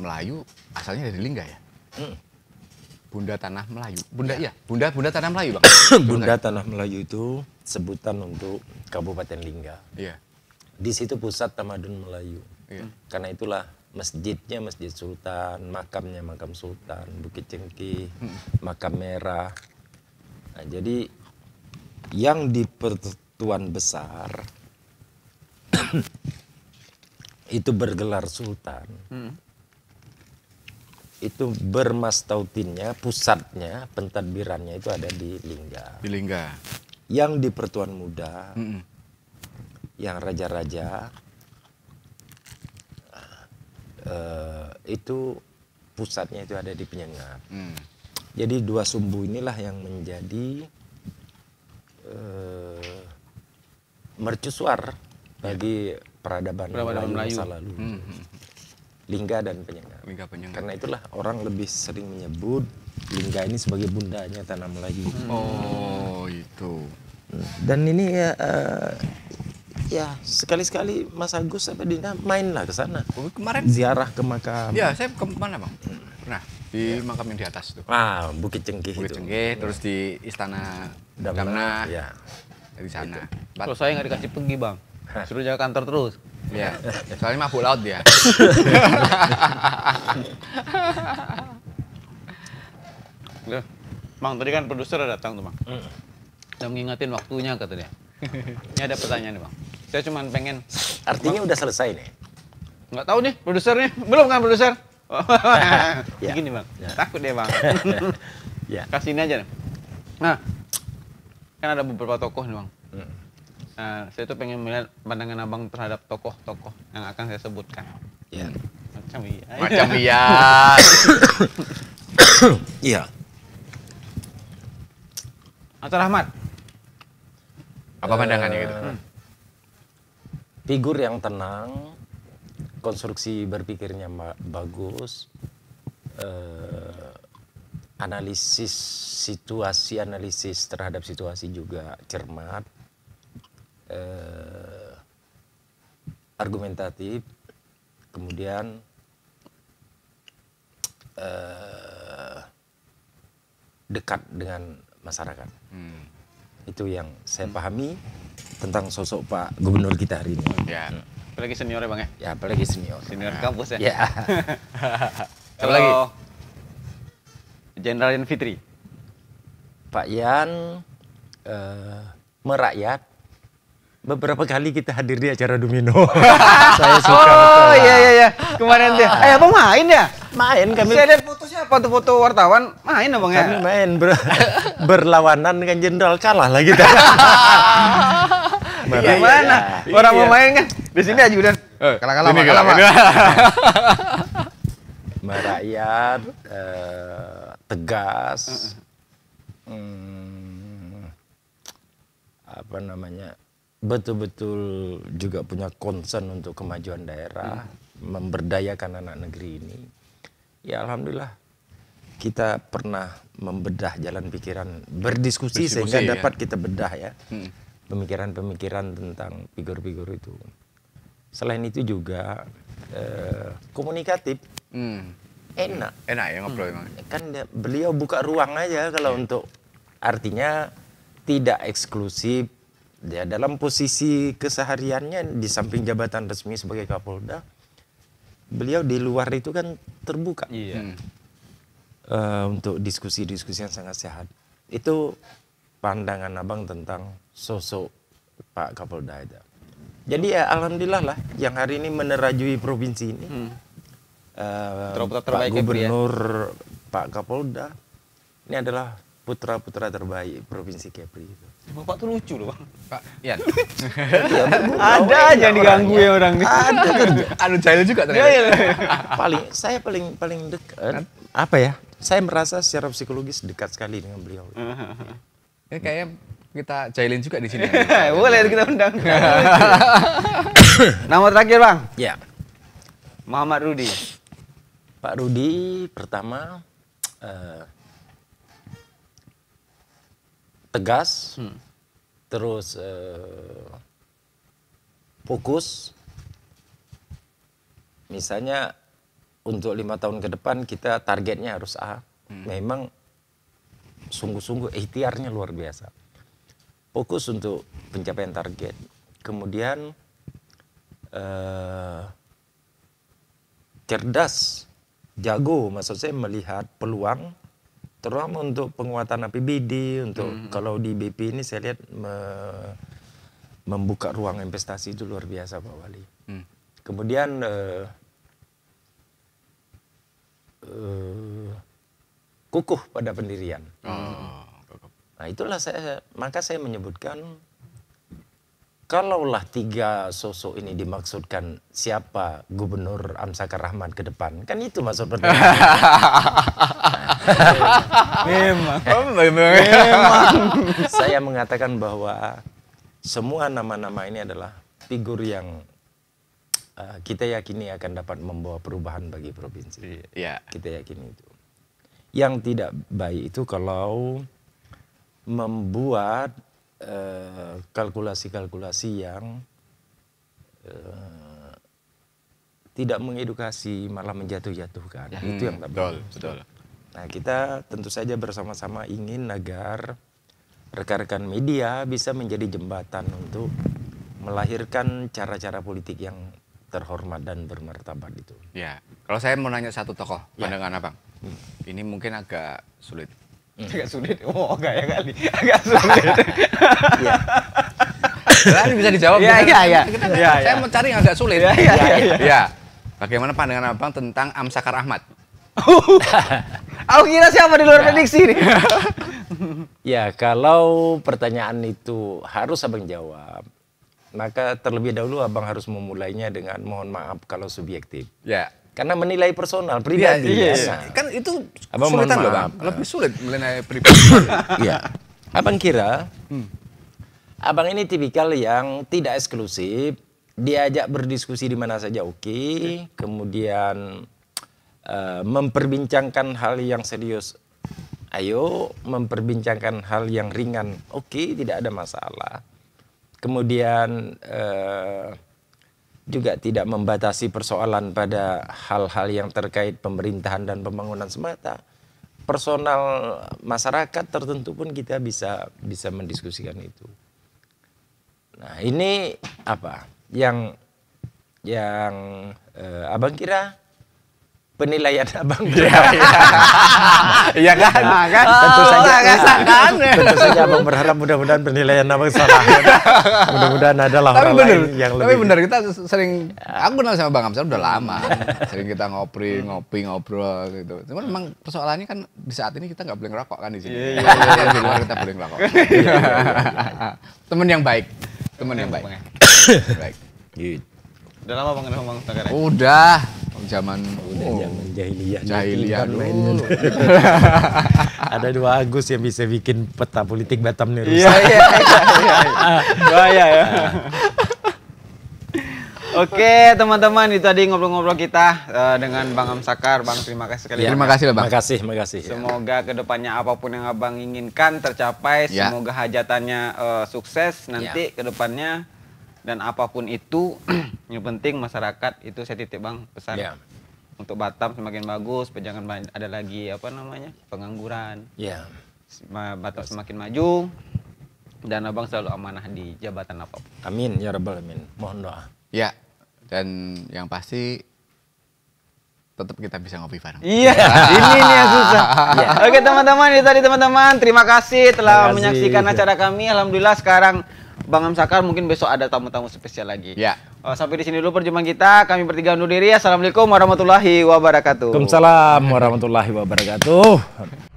Melayu asalnya dari Lingga ya? Bunda Tanah Melayu. Bunda ya, Bunda Bunda Tanah Melayu, Bang. Bunda Tanah Melayu itu sebutan untuk Kabupaten Lingga. Iya. Di situ pusat tamadun Melayu. Iya. Karena itulah masjidnya Masjid Sultan, makamnya makam Sultan, Bukit Cengki, hmm. makam Merah. Nah, jadi yang di pertuan besar itu bergelar sultan. Hmm itu bermastautinnya, pusatnya, pentadbirannya itu ada di Lingga. Di Lingga. Yang di Pertuan Muda, mm -mm. yang raja-raja, uh, itu pusatnya itu ada di Penyengat. Mm. Jadi dua sumbu inilah yang menjadi uh, mercusuar bagi peradaban, peradaban Melayu, Melayu masa lalu. Mm -hmm lingga dan penyangga. Lingga penyangga. Karena itulah orang lebih sering menyebut lingga ini sebagai bundanya tanam lagi. Oh, itu. Dan ini ya uh, ya sekali-sekali Mas Agus sama Dina mainlah ke sana. Oh, kemarin ziarah ke makam. Ya, saya ke mana, Bang? Hmm. Nah di ya. makam yang di atas itu. Ah, Bukit Cengkih Bukit Cengkih, ya. terus di Istana Damna. Damna. Ya. Di sana. Kalau saya nggak dikasih pergi, Bang. Suruh jaga kantor terus. Iya. Soalnya mabuk laut dia. Loh, Mang tadi kan produser datang tuh, Mang. Mm. ngingetin waktunya katanya. Ini ada pertanyaan nih, Bang. Saya cuma pengen artinya Bang. udah selesai nih. Nggak tahu nih produsernya. Belum kan produser? ya. Gini, Bang. Ya. Takut deh, Bang. ya. ini aja nih. Nah, kan ada beberapa tokoh nih, Bang Eh, saya tuh pengen melihat pandangan abang terhadap tokoh-tokoh yang akan saya sebutkan. Ya. Macam iya. Macam iya. Iya. Atau Rahmat. Apa pandangannya uh, gitu? Hmm. Figur yang tenang, konstruksi berpikirnya bagus, uh, analisis situasi, analisis terhadap situasi juga cermat, eh, argumentatif, kemudian eh, dekat dengan masyarakat. Hmm. Itu yang saya hmm. pahami tentang sosok Pak Gubernur kita hari ini. Ya. Apalagi senior ya Bang ya? Ya, apalagi senior. Senior nah. kampus ya? Ya. Siapa lagi? Jenderal Yan Fitri. Pak Yan uh, merakyat beberapa kali kita hadir di acara domino. saya suka. Oh iya iya iya. Kemarin dia. Ah. Eh apa main ya? Main kami. Saya lihat foto siapa tuh foto wartawan main abang ya? Kami main ber berlawanan dengan jenderal kalah lah kita. Gimana? Iya, iya. iya. Orang iya. mau main kan di sini aja udah. Eh, kalah kalah kalah. kalah. kalah. Merakyat, eh, tegas, hmm, apa namanya betul-betul juga punya concern untuk kemajuan daerah, hmm. memberdayakan anak negeri ini. Ya alhamdulillah kita pernah membedah jalan pikiran, berdiskusi, sehingga ya. dapat kita bedah ya hmm. pemikiran-pemikiran hmm. tentang figur-figur itu. Selain itu juga eh, komunikatif. Hmm. Enak. Enak ya ngobrol hmm. Kan beliau buka ruang aja kalau yeah. untuk artinya tidak eksklusif ya dalam posisi kesehariannya di samping jabatan resmi sebagai Kapolda, beliau di luar itu kan terbuka iya. uh, untuk diskusi-diskusi yang sangat sehat. Itu pandangan abang tentang sosok Pak Kapolda itu. Jadi ya alhamdulillah lah yang hari ini menerajui provinsi ini. Hmm. Uh, Pak ya, ya? Gubernur, ya? Pak Kapolda, ini adalah putra-putra terbaik provinsi Kepri. Itu. Bapak tuh lucu loh bang. Pak, ya, ada aja yang diganggu ya orang ini. Ada kerja. Anu jahil juga ternyata. Ya, ya. paling, saya paling paling dekat. Kan? Apa ya? Saya merasa secara psikologis dekat sekali dengan beliau. Ini eh, kayaknya kita jahilin juga di sini. Iya, boleh kita undang. Nama terakhir bang. Ya. Muhammad Rudi. Pak Rudi pertama. Eh, tegas, hmm. terus uh, fokus. Misalnya untuk lima tahun ke depan kita targetnya harus A. Hmm. Memang sungguh-sungguh ikhtiarnya luar biasa. Fokus untuk pencapaian target. Kemudian uh, cerdas, jago, maksud saya melihat peluang terutama untuk penguatan APBD untuk hmm, hmm. kalau di BP ini saya lihat me, membuka ruang investasi itu luar biasa Pak Wali. Mm. Kemudian uh, uh, kukuh pada pendirian. Oh. Nah itulah saya maka saya menyebutkan kalaulah tiga sosok ini dimaksudkan siapa gubernur Amsaka Rahman ke depan, kan itu maksud pertanyaan. memang. Oh, Saya mengatakan bahwa semua nama-nama ini adalah figur yang uh, kita yakini akan dapat membawa perubahan bagi provinsi. Yeah. Kita yakini itu. Yang tidak baik itu kalau membuat Eh, kalkulasi-kalkulasi yang uh, tidak mengedukasi malah menjatuh-jatuhkan. Hmm, Itu yang hmm, tak betul, betul. Nah, kita tentu saja bersama-sama ingin agar rekan-rekan media bisa menjadi jembatan untuk melahirkan cara-cara politik yang terhormat dan bermartabat itu. Ya, kalau saya mau nanya satu tokoh, ya. pandangan apa, hmm. ini mungkin agak sulit Hmm. Agak sulit. Oh, enggak ya kali. Agak sulit. Iya. bisa dijawab. Iya, iya iya. Kan iya, iya. Saya mau cari yang agak sulit. Iya, iya, iya. Ya. Bagaimana pandangan Abang tentang Amsakar Ahmad? Aku kira siapa di luar prediksi nih. ya, kalau pertanyaan itu harus Abang jawab, maka terlebih dahulu Abang harus memulainya dengan mohon maaf kalau subjektif. Ya karena menilai personal iya, pribadi iya, ya. iya. Nah. kan itu abang sulitan loh bang lebih nah. sulit menilai pribadi ya. abang kira hmm. abang ini tipikal yang tidak eksklusif diajak berdiskusi di mana saja oke okay. kemudian uh, memperbincangkan hal yang serius ayo memperbincangkan hal yang ringan oke okay, tidak ada masalah kemudian uh, juga tidak membatasi persoalan pada hal-hal yang terkait pemerintahan dan pembangunan semata. Personal masyarakat tertentu pun kita bisa bisa mendiskusikan itu. Nah, ini apa? Yang yang eh, Abang kira penilaian abang. Iya, iya. iya, kan? Nah, kan? Oh, tentu saja. Oh, kan? kan? Tentu saja abang berharap mudah-mudahan penilaian abang salah. mudah-mudahan adalah tapi orang bener, lain yang lebih. Tapi benar kita sering, aku kenal sama Bang Amsal udah lama. sering kita ngopri ngopi, ngobrol gitu. Cuman memang persoalannya kan di saat ini kita nggak boleh ngerokok kan di sini. Iya, iya, iya. Di luar kita boleh ngerokok. Temen yang baik. Temen yang baik. baik. Gitu. Udah lama Bang ngomong Bang Tengkareng? Udah. Zaman udah oh, zaman jahiliyah. Jahiliyah kan dulu. Ada dua Agus yang bisa bikin peta politik Batam nih rusak. Iya iya iya. Bahaya iya. ya. ya. Oke teman-teman itu tadi ngobrol-ngobrol kita uh, dengan Bang Amsakar, Bang terima kasih sekali. Ya, terima kasih lah Bang. Terima kasih, terima kasih. Ya. Semoga kedepannya apapun yang Abang inginkan tercapai, ya. semoga hajatannya uh, sukses iya. nanti ya. kedepannya dan apapun itu yang penting masyarakat itu saya titip bang pesan yeah. untuk Batam semakin bagus jangan ada lagi apa namanya pengangguran yeah. Batam semakin maju dan abang selalu amanah di jabatan apapun amin ya rabbal amin mohon doa ya dan yang pasti tetap kita bisa ngopi bareng. Iya, ini nih yang susah. Yeah. Oke teman-teman, itu tadi teman-teman. Terima kasih telah Terima kasih. menyaksikan acara kami. Alhamdulillah sekarang Bang Amsakar mungkin besok ada tamu-tamu spesial lagi. Ya. Oh, sampai di sini dulu perjumpaan kita. Kami bertiga undur diri. Assalamualaikum warahmatullahi wabarakatuh. Waalaikumsalam warahmatullahi wabarakatuh.